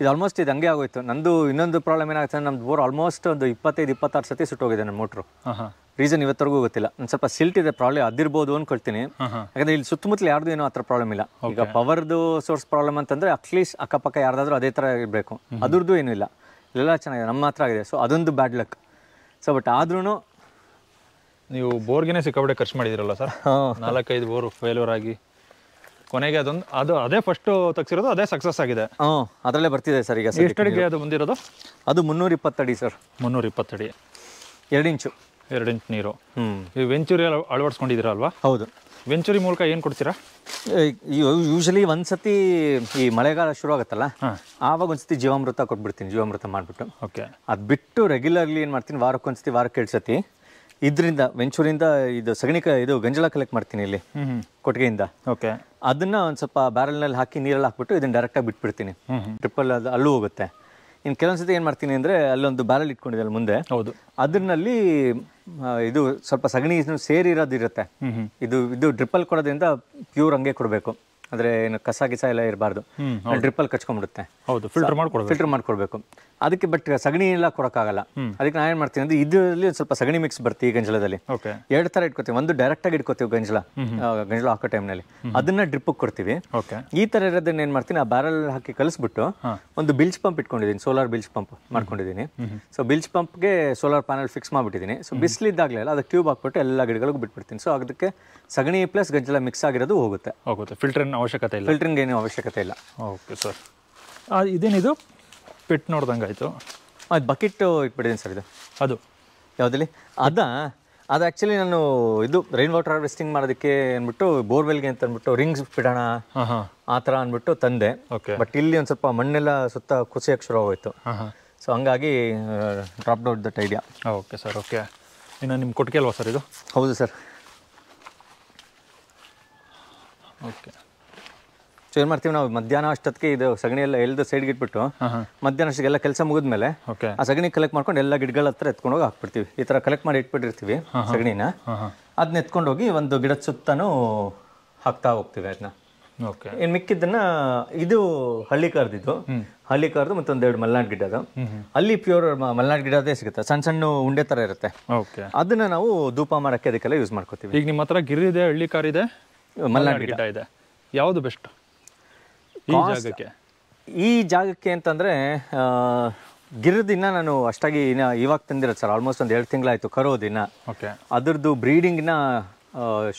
ಇದು ಆಲ್ಮೋಸ್ಟ್ ಇದು ಹಂಗೆ ಆಗೋಯ್ತು ನಂದು ಇನ್ನೊಂದು ಪ್ರಾಬ್ಲಮ್ ಏನಾಗುತ್ತೆ ನಮ್ದು ಬೋರ್ ಆಲ್ಮೋಸ್ಟ್ ಒಂದು ಇಪ್ಪತ್ತೈದು ಇಪ್ಪತ್ತಾರು ಸತಿ ಹೋಗಿದೆ ನನ್ನ ಮೋಟ್ರು ರೀಸನ್ ಇವತ್ತರೆಗೂ ಗೊತ್ತಿಲ್ಲ ಒಂದು ಸ್ವಲ್ಪ ಸಿಲ್ಟ್ ಇದೆ ಪ್ರಾಬ್ಲಮ್ ಅದಿರ್ಬೋದು ಅನ್ಕೊಳ್ತೀನಿ ಯಾಕಂದ್ರೆ ಇಲ್ಲಿ ಸುತ್ತಮುತ್ತಲು ಯಾರ್ದು ಏನೋ ಆ ಥರ ಪ್ರಾಬ್ಲಮ್ ಇಲ್ಲ ಈಗ ಪವರ್ದು ಸೋರ್ಸ್ ಪ್ರಾಬ್ಲಮ್ ಅಂತಂದ್ರೆ ಅಟ್ಲೀಸ್ಟ್ ಅಕ್ಕಪಕ್ಕ ಯಾರದಾದ್ರೂ ಅದೇ ಥರ ಇರಬೇಕು ಅದ್ರದ್ದು ಏನೂ ಇಲ್ಲ ಎಲ್ಲ ಚೆನ್ನಾಗಿದೆ ನಮ್ಮ ಹತ್ರ ಆಗಿದೆ ಸೊ ಅದೊಂದು ಬ್ಯಾಡ್ ಲಕ್ ಸೊ ಬಟ್ ಆದ್ರೂ ನೀವು ಬೋರ್ಗೆನೆ ಸಿಕ್ಕಾಪಟ್ಟೆ ಖರ್ಚು ಮಾಡಿದಿರಲ್ಲ ಸರ್ ನಾಲ್ಕೈದು ಬೋರ್ ಫೇಲ್ಯೂರ್ ಆಗಿ ಕೊನೆಗೆ ಅದೊಂದು ಅದು ಅದೇ ಫಸ್ಟ್ ತೆಗ್ಸಿರೋದು ಅದೇ ಸಕ್ಸಸ್ ಆಗಿದೆ ಹ್ಞೂ ಅದರಲ್ಲೇ ಬರ್ತಿದೆ ಸರ್ ಈಗ ಎಷ್ಟು ಕಡೆಗೆ ಅದು ಬಂದಿರೋದು ಅದು ಮುನ್ನೂರ ಇಪ್ಪತ್ತಡಿ ಸರ್ ಮುನ್ನೂರ ಇಪ್ಪತ್ತಡಿ ಎರಡು ಇಂಚು ಎರಡು ಇಂಚು ನೀರು ಹ್ಞೂ ವೆಂಚುರಿ ಅಳವಡಿಸ್ಕೊಂಡಿದ್ದೀರಾ ಅಲ್ವಾ ಹೌದು ವೆಂಚುರಿ ಮೂಲಕ ಏನು ಕೊಡ್ತೀರಾ ಯೂಶಲಿ ಒಂದ್ಸತಿ ಈ ಮಳೆಗಾಲ ಶುರು ಆಗುತ್ತಲ್ಲ ಆವಾಗ ಒಂದ್ಸತಿ ಜೀವಾಮೃತ ಕೊಟ್ಬಿಡ್ತೀನಿ ಜೀವಾಮೃತ ಮಾಡಿಬಿಟ್ಟು ಓಕೆ ಅದು ಬಿಟ್ಟು ರೆಗ್ಯುಲರ್ಲಿ ಏನು ಮಾಡ್ತೀನಿ ವಾರಕ್ಕೊಂದ್ಸತಿ ವಾರಕ್ಕೆ ಎರಡು ಸತಿ ಇದರಿಂದ ವೆಂಚೂರಿಂದ ಇದು ಸಗಣಿ ಕ- ಇದು ಗಂಜಲ ಕಲೆಕ್ಟ್ ಮಾಡ್ತೀನಿ ಇಲ್ಲಿ ಕೊಟ್ಟಿಗೆಯಿಂದ ಓಕೆ ಅದನ್ನ ಒಂದು ಸ್ವಲ್ಪ ಬ್ಯಾರಲ್ನಲ್ಲಿ ಹಾಕಿ ನೀರಲ್ಲಿ ಹಾಕ್ಬಿಟ್ಟು ಇದನ್ನ ಡೈರೆಕ್ಟಾಗಿ ಬಿಟ್ಬಿಡ್ತೀನಿ ಟ್ರಿಪ್ಪಲ್ ಅದು ಅಲ್ಲೂ ಹೋಗುತ್ತೆ ಇನ್ನು ಕೆಲವೊಂದ್ಸತಿ ಏನು ಮಾಡ್ತೀನಿ ಅಂದರೆ ಅಲ್ಲೊಂದು ಬ್ಯಾರಲ್ ಇಟ್ಕೊಂಡಿದೆ ಅಲ್ಲಿ ಮುಂದೆ ಹೌದು ಅದರಲ್ಲಿ ಇದು ಸ್ವಲ್ಪ ಸಗಣಿ ಸೇರಿರೋದಿರುತ್ತೆ ಇದು ಇದು ಡ್ರಿಪ್ಪಲ್ ಕೊಡೋದ್ರಿಂದ ಪ್ಯೂರ್ ಹಂಗೆ ಕೊಡಬೇಕು ಅಂದರೆ ಏನು ಕಸ ಗಿಸ ಎಲ್ಲ ಇರಬಾರ್ದು ಡ್ರಿಪ್ಪಲ್ಲಿ ಕಚ್ಕೊಂಡ್ಬಿಡುತ್ತೆ ಹೌದು ಫಿಲ್ಟರ್ ಮಾಡ್ಕೊಡ್ಬೇಕು ಫಿಲ್ಟರ್ ಮಾಡ್ಕೊಡ್ಬೇಕು ಅದಕ್ಕೆ ಬಟ್ ಸಗಣಿ ಎಲ್ಲ ಕೊಡೋಕ್ಕಾಗಲ್ಲ ಅದಕ್ಕೆ ನಾನು ಏನು ಮಾಡ್ತೀನಿ ಅಂದ್ರೆ ಇದರಲ್ಲಿ ಒಂದು ಸ್ವಲ್ಪ ಸಗಣಿ ಮಿಕ್ಸ್ ಬರ್ತೀವಿ ಗಂಜಲದಲ್ಲಿ ಎರಡು ತರ ಇಟ್ಕೋತೀವಿ ಒಂದು ಡೈರೆಕ್ಟ್ ಆಗಿ ಇಟ್ಕೋತೀವಿ ಗಂಜಲ ಗಂಜಲ ಹಾಕೋ ಟೈಮ್ನಲ್ಲಿ ಅದನ್ನ ಡ್ರಿಪ್ ಕೊಡ್ತೀವಿ ಈ ತರ ಇರೋದನ್ನ ಏನು ಮಾಡ್ತೀನಿ ಆ ಬ್ಯಾರಲ್ ಹಾಕಿ ಕಲಿಸ್ಬಿಟ್ಟು ಒಂದು ಬಿಲ್ಚ್ ಪಂಪ್ ಇಟ್ಕೊಂಡಿದ್ದೀನಿ ಸೋಲಾರ್ ಬಿಲ್ಚ್ ಪಂಪ್ ಮಾಡ್ಕೊಂಡಿದ್ದೀನಿ ಸೊ ಬಿಲ್ಚ್ ಗೆ ಸೋಲಾರ್ ಪ್ಯಾನಲ್ ಫಿಕ್ಸ್ ಮಾಡ್ಬಿಟ್ಟಿದೀನಿ ಸೊ ಅಲ್ಲ ಅದಕ್ಕೆ ಟ್ಯೂಬ್ ಹಾಕ್ಬಿಟ್ಟು ಎಲ್ಲ ಗಿಡಗಳಿಗೂ ಬಿಟ್ಬಿಡ್ತೀನಿ ಸೊ ಅದಕ್ಕೆ ಸಗಣಿ ಪ್ಲಸ್ ಗಂಜಲ ಮಿಕ್ಸ್ ಆಗಿರೋದು ಹೋಗುತ್ತೆ ಹೋಗುತ್ತೆ ಫಿಲ್ಟರ್ ಅವಶ್ಯಕತೆ ಇಲ್ಲ ಫಿಲ್ಟ್ರಿಂಗ್ ಏನು ಅವಶ್ಯಕತೆ ಇಲ್ಲ ಓಕೆ ಸರ್ ಇದೇನಿದು ಪಿಟ್ ನೋಡ್ದಂಗೆ ಆಯಿತು ಅದು ಬಕೆಟ್ ಇಟ್ಬಿಟ್ಟಿದ್ದೀನಿ ಸರ್ ಇದು ಅದು ಯಾವುದಲ್ಲಿ ಅದ ಅದು ಆ್ಯಕ್ಚುಲಿ ನಾನು ಇದು ರೈನ್ ವಾಟರ್ ಹಾರ್ವೆಸ್ಟಿಂಗ್ ಮಾಡೋದಕ್ಕೆ ಅಂದ್ಬಿಟ್ಟು ಬೋರ್ವೆಲ್ಗೆ ಅಂತ ಅಂದ್ಬಿಟ್ಟು ರಿಂಗ್ಸ್ ಬಿಡೋಣ ಆ ಥರ ಅಂದ್ಬಿಟ್ಟು ತಂದೆ ಓಕೆ ಬಟ್ ಇಲ್ಲಿ ಒಂದು ಸ್ವಲ್ಪ ಮಣ್ಣೆಲ್ಲ ಸುತ್ತ ಕುಸಿಯಕ್ಕೆ ಶುರು ಹಾಂ ಸೊ ಹಂಗಾಗಿ drop out that idea okay sir okay ಇನ್ನು ನಿಮ್ಮ ಕೊಟ್ಟಿಗೆ ಅಲ್ವಾ ಸರ್ ಇದು ಹೌದು ಸರ್ ಓಕೆ ಏನ್ ಮಾಡ್ತೀವಿ ನಾವು ಮಧ್ಯಾಹ್ನ ಅಷ್ಟೊತ್ತಿಗೆ ಇದು ಸಗಣಿ ಎಲ್ಲ ಎಲ್ದು ಸೈಡ್ಗೆ ಇಟ್ಬಿಟ್ಟು ಮಧ್ಯಾಹ್ನ ಅಷ್ಟಿಗೆಲ್ಲ ಕೆಲಸ ಮೇಲೆ ಆ ಸಗಣಿ ಕಲೆಕ್ಟ್ ಮಾಡ್ಕೊಂಡು ಎಲ್ಲ ಗಿಡಗಳ ಹತ್ರ ಎತ್ಕೊಂಡು ಹೋಗಿ ಹಾಕ್ಬಿಡ್ತೀವಿ ಈ ತರ ಕಲೆಕ್ಟ್ ಮಾಡಿ ಇಟ್ಬಿಟ್ಟಿರ್ತೀವಿ ಸಗಣಿನ ಅದನ್ನ ಎತ್ಕೊಂಡು ಹೋಗಿ ಒಂದು ಗಿಡದ ಸುತ್ತನೂ ಹಾಕ್ತಾ ಹೋಗ್ತೀವಿ ಅದನ್ನ ಓಕೆ ಇನ್ ಮಿಕ್ಕಿದ್ದನ್ನ ಇದು ಹಳ್ಳಿ ಕಾರ್ದಿದ್ದು ಹಳ್ಳಿ ಕಾರ್ದು ಮತ್ತೊಂದೆರಡು ಎರಡು ಮಲ್ನಾಡ್ ಗಿಡ ಅದು ಅಲ್ಲಿ ಪ್ಯೂರ್ ಮಲ್ನಾಡ್ ಗಿಡ ಅದೇ ಸಿಗುತ್ತೆ ಸಣ್ಣ ಸಣ್ಣ ಉಂಡೆ ತರ ಇರುತ್ತೆ ಅದನ್ನ ನಾವು ಧೂಪ ಮಾಡಕ್ಕೆ ಅದಕ್ಕೆಲ್ಲ ಯೂಸ್ ಮಾಡ್ಕೋತೀವಿ ಈಗ ನಿಮ್ಮ ಹತ್ರ ಗಿರ್ ಇದೆ ಹಳ್ಳಿ ಕಾರ್ ಇದೆ ಮಲ್ನಾಡ್ ಗಿಡ ಇದೆ ಯಾವುದು ಬೆಸ್ಟ್ ಈ ಜಾಗಕ್ಕೆ ಅಂತಂದ್ರೆ ಜಾಗಕ್ಕೆ ಅಂತಂದರೆ ಗಿರದಿನ ನಾನು ಅಷ್ಟಾಗಿ ಇವಾಗ ತಂದಿರೋದು ಸರ್ ಆಲ್ಮೋಸ್ಟ್ ಒಂದು ಎರಡು ತಿಂಗಳಾಯ್ತು ಕರೋದಿನ ಓಕೆ ಬ್ರೀಡಿಂಗ್ ಬ್ರೀಡಿಂಗ್ನ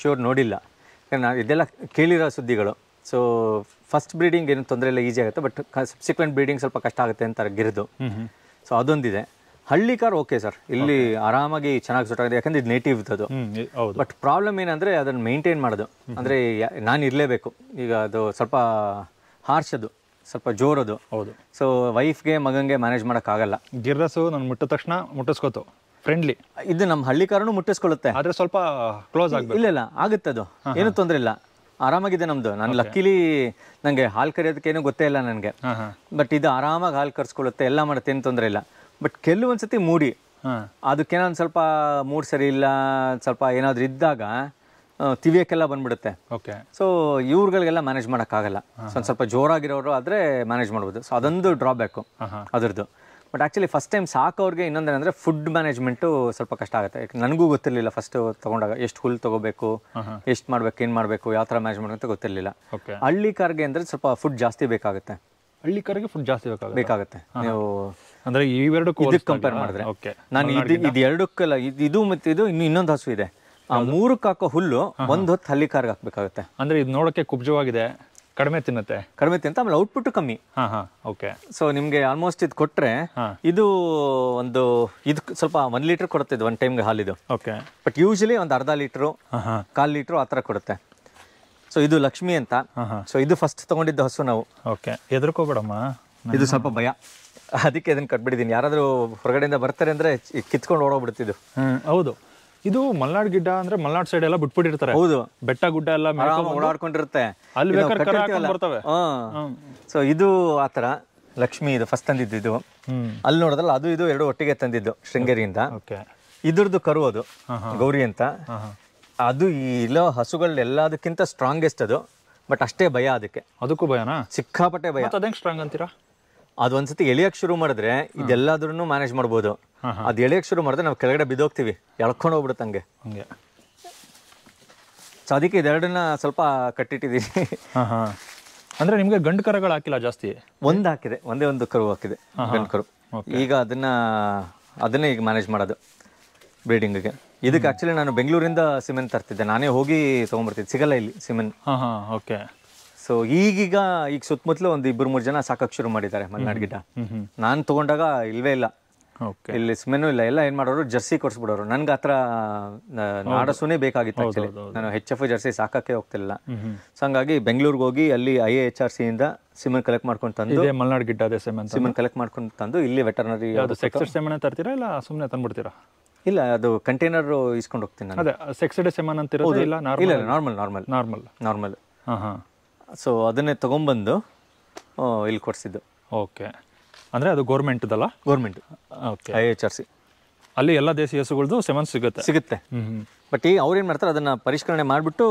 ಶೋರ್ ನೋಡಿಲ್ಲ ನಾನು ಇದೆಲ್ಲ ಕೇಳಿರೋ ಸುದ್ದಿಗಳು ಸೊ ಫಸ್ಟ್ ಬ್ರೀಡಿಂಗ್ ಏನು ತೊಂದರೆ ಇಲ್ಲ ಈಸಿ ಆಗುತ್ತೆ ಬಟ್ ಸಬ್ಸಿಕ್ವೆಂಟ್ ಬ್ರೀಡಿಂಗ್ ಸ್ವಲ್ಪ ಕಷ್ಟ ಆಗುತ್ತೆ ಅಂತಾರೆ ಗಿರದು ಸೊ ಅದೊಂದಿದೆ ಹಳ್ಳಿ ಕಾರ್ ಓಕೆ ಸರ್ ಇಲ್ಲಿ ಆರಾಮಾಗಿ ಚೆನ್ನಾಗಿ ಸೂಟ್ ಯಾಕಂದ್ರೆ ಇದು ನೇಟಿವ್ ಅದು ಬಟ್ ಪ್ರಾಬ್ಲಮ್ ಏನಂದ್ರೆ ಅದನ್ನ ಮೇಂಟೈನ್ ಮಾಡೋದು ಅಂದ್ರೆ ನಾನು ಇರಲೇಬೇಕು ಈಗ ಅದು ಸ್ವಲ್ಪ ಹಾರ್ಸದು ಸ್ವಲ್ಪ ಜೋರದು ಹೌದು ಸೊ ವೈಫ್ಗೆ ಮಗಂಗೆ ಮ್ಯಾನೇಜ್ ಆಗಲ್ಲ ಗಿರ್ರಸು ನಾನು ಮುಟ್ಟಿದ ತಕ್ಷಣ ಮುಟ್ಟಿಸ್ಕೊತು ಫ್ರೆಂಡ್ಲಿ ಇದು ನಮ್ಮ ಹಳ್ಳಿ ಕಾರನು ಮುಟ್ಟಿಸ್ಕೊಳ್ಳುತ್ತೆ ಆದರೆ ಸ್ವಲ್ಪ ಕ್ಲೋಸ್ ಆಗಿ ಇಲ್ಲ ಇಲ್ಲ ಆಗುತ್ತೆ ಅದು ಏನು ತೊಂದರೆ ಇಲ್ಲ ಆರಾಮಾಗಿದೆ ನಮ್ಮದು ನಾನು ಲಕ್ಕಿಲಿ ನನಗೆ ಹಾಲು ಕರೆಯೋದಕ್ಕೇನು ಗೊತ್ತೇ ಇಲ್ಲ ನನಗೆ ಬಟ್ ಇದು ಆರಾಮಾಗಿ ಹಾಲು ಕರ್ಸ್ಕೊಳ್ಳುತ್ತೆ ಎಲ್ಲ ಮಾಡುತ್ತೆ ಏನು ತೊಂದರೆ ಇಲ್ಲ ಬಟ್ ಕೆಲವೊಂದ್ಸತಿ ಮೂಡಿ ಅದಕ್ಕೇನೋ ಒಂದು ಸ್ವಲ್ಪ ಮೂಡ್ ಸರಿ ಇಲ್ಲ ಸ್ವಲ್ಪ ಏನಾದರೂ ಇದ್ದಾಗ ತಿವಿಯಕ್ಕೆಲ್ಲ ಬಂದ್ಬಿಡುತ್ತೆ ಓಕೆ ಸೊ ಇವ್ರುಗಳಿಗೆಲ್ಲ ಮ್ಯಾನೇಜ್ ಮಾಡೋಕ್ಕಾಗಲ್ಲ ಸೊ ಸ್ವಲ್ಪ ಜೋರಾಗಿರೋರು ಆದರೆ ಮ್ಯಾನೇಜ್ ಮಾಡ್ಬೋದು ಸೊ ಅದೊಂದು ಡ್ರಾಬ್ಯಾಕು ಅದರದ್ದು ಬಟ್ ಆ್ಯಕ್ಚುಲಿ ಫಸ್ಟ್ ಟೈಮ್ ಸಾಕೋರಿಗೆ ಇನ್ನೊಂದೇನೆಂದರೆ ಫುಡ್ ಮ್ಯಾನೇಜ್ಮೆಂಟು ಸ್ವಲ್ಪ ಕಷ್ಟ ಆಗುತ್ತೆ ನನಗೂ ಗೊತ್ತಿರಲಿಲ್ಲ ಫಸ್ಟು ತೊಗೊಂಡಾಗ ಎಷ್ಟು ಹುಲ್ ತೊಗೋಬೇಕು ಎಷ್ಟು ಮಾಡಬೇಕು ಏನು ಮಾಡಬೇಕು ಯಾವ ಥರ ಮ್ಯಾನೇಜ್ ಅಂತ ಗೊತ್ತಿರಲಿಲ್ಲ ಹಳ್ಳಿ ಕಾರ್ಗೆ ಅಂದರೆ ಸ್ವಲ್ಪ ಫುಡ್ ಜಾಸ್ತಿ ಬೇಕಾಗುತ್ತೆ ಹಳ್ಳಿ ಕಾರ್ಗೆ ಫುಡ್ ಜಾಸ್ತಿ ಬೇಕಾಗುತ್ತೆ ನೀವು ಅಂದರೆ ಇವೆರಡಕ್ಕೂ ಇದಕ್ಕೆ ಕಂಪೇರ್ ಮಾಡಿದ್ರೆ ನಾನು ಇದು ಇದು ಎರಡಕ್ಕೆಲ್ಲ ಇದು ಮತ್ತು ಇದು ಇನ್ನು ಇನ್ನೊಂದು ಹಸು ಇದೆ ಆ ಮೂರು ಕಾಕ ಹುಲ್ಲು ಒಂದು ಹೊತ್ತು ಹಲ್ಲಿ ಕಾರ್ಗೆ ಹಾಕ್ಬೇಕಾಗುತ್ತೆ ಅಂದ್ರೆ ಇದು ನೋಡಕ್ಕೆ ಕುಬ್ಜವಾಗಿದೆ ಕಡಿಮೆ ತಿನ್ನುತ್ತೆ ಕಡಿಮೆ ತಿಂತ ಆಮೇಲೆ ಔಟ್ಪುಟ್ ಕಮ್ಮಿ ಓಕೆ ಸೊ ನಿಮ್ಗೆ ಆಲ್ಮೋಸ್ಟ್ ಇದು ಕೊಟ್ರೆ ಇದು ಒಂದು ಇದು ಸ್ವಲ್ಪ ಒಂದ್ ಲೀಟರ್ ಕೊಡುತ್ತೆ ಇದು ಒಂದ್ ಟೈಮ್ಗೆ ಹಾಲಿದು ಓಕೆ ಬಟ್ ಯೂಶಲಿ ಒಂದು ಅರ್ಧ ಲೀಟ್ರು ಕಾಲ್ ಲೀಟರ್ ಆ ಥರ ಕೊಡುತ್ತೆ ಸೊ ಇದು ಲಕ್ಷ್ಮಿ ಅಂತ ಸೊ ಇದು ಫಸ್ಟ್ ತಗೊಂಡಿದ್ದ ಹಸು ನಾವು ಓಕೆ ಎದುರ್ಕೋಬೇಡಮ್ಮ ಇದು ಸ್ವಲ್ಪ ಭಯ ಅದಕ್ಕೆ ಇದನ್ನ ಕಟ್ಬಿಡಿದೀನಿ ಯಾರಾದ್ರೂ ಹೊರಗಡೆಯಿಂದ ಬರ್ತಾರೆ ಅಂದ್ರೆ ಕಿತ್ಕೊಂಡು ಓಡೋಗ್ಬಿಡ್ತಿದ್ದು ಹೌದು ಇದು ಮಲ್ನಾಡ್ ಗಿಡ್ಡ ಅಂದ್ರೆ ಮಲ್ನಾಡ್ ಸೈಡ್ ಎಲ್ಲ ಬಿಟ್ಬಿಟ್ಟಿರ್ತಾರೆ ಹೌದು ಬೆಟ್ಟ ಗುಡ್ಡ ಎಲ್ಲ ಓಡಾಡ್ಕೊಂಡಿರುತ್ತೆ ಬರ್ತವೆ ಇದು ಆತರ ಲಕ್ಷ್ಮಿ ಇದು ಫಸ್ಟ್ ತಂದಿದ್ದು ಅಲ್ಲಿ ನೋಡಿದ್ರಲ್ಲ ಅದು ಇದು ಎರಡು ಒಟ್ಟಿಗೆ ತಂದಿದ್ದು ಶೃಂಗೇರಿಯಿಂದ ಇದ್ರದ್ದು ಕರು ಅದು ಗೌರಿ ಅಂತ ಅದು ಇಲ್ಲೋ ಎಲ್ಲದಕ್ಕಿಂತ ಸ್ಟ್ರಾಂಗೆಸ್ಟ್ ಅದು ಬಟ್ ಅಷ್ಟೇ ಭಯ ಅದಕ್ಕೆ ಅದಕ್ಕೂ ಭಯನಾ ಸಿಕ್ಕಾಪಟ್ಟೆ ಭಯ ಸ್ಟ್ರಾಂಗ್ ಅಂತೀರಾ ಅದು ಒಂದ್ಸತಿ ಎಳಿಯಕ್ಕೆ ಶುರು ಮಾಡಿದ್ರೆ ಇದೆಲ್ಲಾದ್ರೂ ಮ್ಯಾನೇಜ್ ಮಾಡ್ಬೋದು ಅದು ಎಳೆಯಕ್ಕೆ ಶುರು ಮಾಡಿದ್ರೆ ನಾವು ಕೆಳಗಡೆ ಬಿದ್ದೋಗ್ತೀವಿ ಎಳ್ಕೊಂಡು ಹೋಗ್ಬಿಡುತ್ತೆ ಹಂಗೆ ಹಂಗೆ ಸೊ ಅದಕ್ಕೆ ಇದೆರಡನ್ನ ಸ್ವಲ್ಪ ಕಟ್ಟಿಟ್ಟಿದ್ದೀನಿ ಅಂದ್ರೆ ನಿಮ್ಗೆ ನಿಮಗೆ ಗಂಡು ಕರಗಳು ಹಾಕಿಲ್ಲ ಜಾಸ್ತಿ ಒಂದ್ ಹಾಕಿದೆ ಒಂದೇ ಒಂದು ಕರು ಹಾಕಿದೆ ಗಂಡು ಕರು ಈಗ ಅದನ್ನ ಅದನ್ನೇ ಈಗ ಮ್ಯಾನೇಜ್ ಮಾಡೋದು ಬ್ರೀಡಿಂಗಿಗೆ ಇದಕ್ಕೆ ಆಕ್ಚುಲಿ ನಾನು ಬೆಂಗಳೂರಿಂದ ಸಿಮೆಂಟ್ ತರ್ತಿದ್ದೆ ನಾನೇ ಹೋಗಿ ತೊಗೊಂಬರ್ತಿದ್ದೆ ಸಿಗಲ್ಲ ಇಲ್ಲಿ ಸಿಮೆಂಟ್ ಓಕೆ ಸೊ ಈಗೀಗ ಈಗ ಸುತ್ತಮುತ್ತಲು ಒಂದು ಇಬ್ಬರು ಮೂರು ಜನ ಸಾಕಕ್ಕೆ ಶುರು ಮಾಡಿದ್ದಾರೆ ಮಲ್ನಾಡ್ ಗಿಡ ನಾನು ತೊಗೊಂಡಾಗ ಇಲ್ವೇ ಇಲ್ಲ ಇಲ್ಲಿ ಸುಮ್ಮನೆ ಇಲ್ಲ ಎಲ್ಲ ಏನ್ ಮಾಡೋರು ಜರ್ಸಿ ಕೊಡ್ಸ್ಬಿಡೋರು ನನ್ಗೆ ಆತರ ನಾಡಸುನೇ ಬೇಕಾಗಿತ್ತು ಆಕ್ಚುಲಿ ನಾನು ಹೆಚ್ ಎಫ್ ಜರ್ಸಿ ಸಾಕಕ್ಕೆ ಹೋಗ್ತಿಲ್ಲ ಸೊ ಹಂಗಾಗಿ ಬೆಂಗಳೂರಿಗೆ ಹೋಗಿ ಅಲ್ಲಿ I A H R C ಇಂದ ಸಿಮೆಂಟ್ ಕಲೆಕ್ಟ್ ಮಾಡ್ಕೊಂಡು ತಂದು ಮಲ್ನಾಡ್ ಗಿಡ್ಡ ಅದೇ ಸಿಮೆಂಟ್ ಸಿಮೆಂಟ್ ಕಲೆಕ್ಟ್ ಮಾಡ್ಕೊಂಡು ತಂದು ಇಲ್ಲಿ ವೆಟರ್ನರಿ ಸೆಕ್ಸೆಡ್ ಸಿಮೆಂಟ್ ತರ್ತೀರಾ ಇಲ್ಲ ಸುಮ್ಮನೆ ತಂದ್ಬಿಡ್ತೀರಾ ಇಲ್ಲ ಅದು ಕಂಟೈನರ್ ಇಸ್ಕೊಂಡು ಹೋಗ್ತೀನಿ ನಾನು ಅದೇ ಅಂತ ಇರೋದು ಇಲ್ಲ ಇಲ್ಲ ನಾರ್ಮಲ್ ನಾರ್ಮಲ್ ನಾರ್ಮಲ್ ನಾರ್ಮಲ್ ಹಾಂ ಸೊ ಅದನ್ನೇ ತಗೊಂಡ್ಬಂದು ಇಲ್ಲಿ ಕೊಡಿಸಿದ್ದು ಓಕೆ ಅಂದರೆ ಅದು ಗೌರ್ಮೆಂಟ್ದಲ್ಲ government I H R C ಅಲ್ಲಿ ಎಲ್ಲ ದೇಸಿ ಹಸುಗಳದ್ದು ಸೆವೆನ್ ಸಿಗುತ್ತೆ ಸಿಗುತ್ತೆ ಬಟ್ ಈ ಅವ್ರು ಏನು ಮಾಡ್ತಾರೆ ಅದನ್ನ ಪರಿಷ್ಕರಣೆ ಮಾಡಿಬಿಟ್ಟು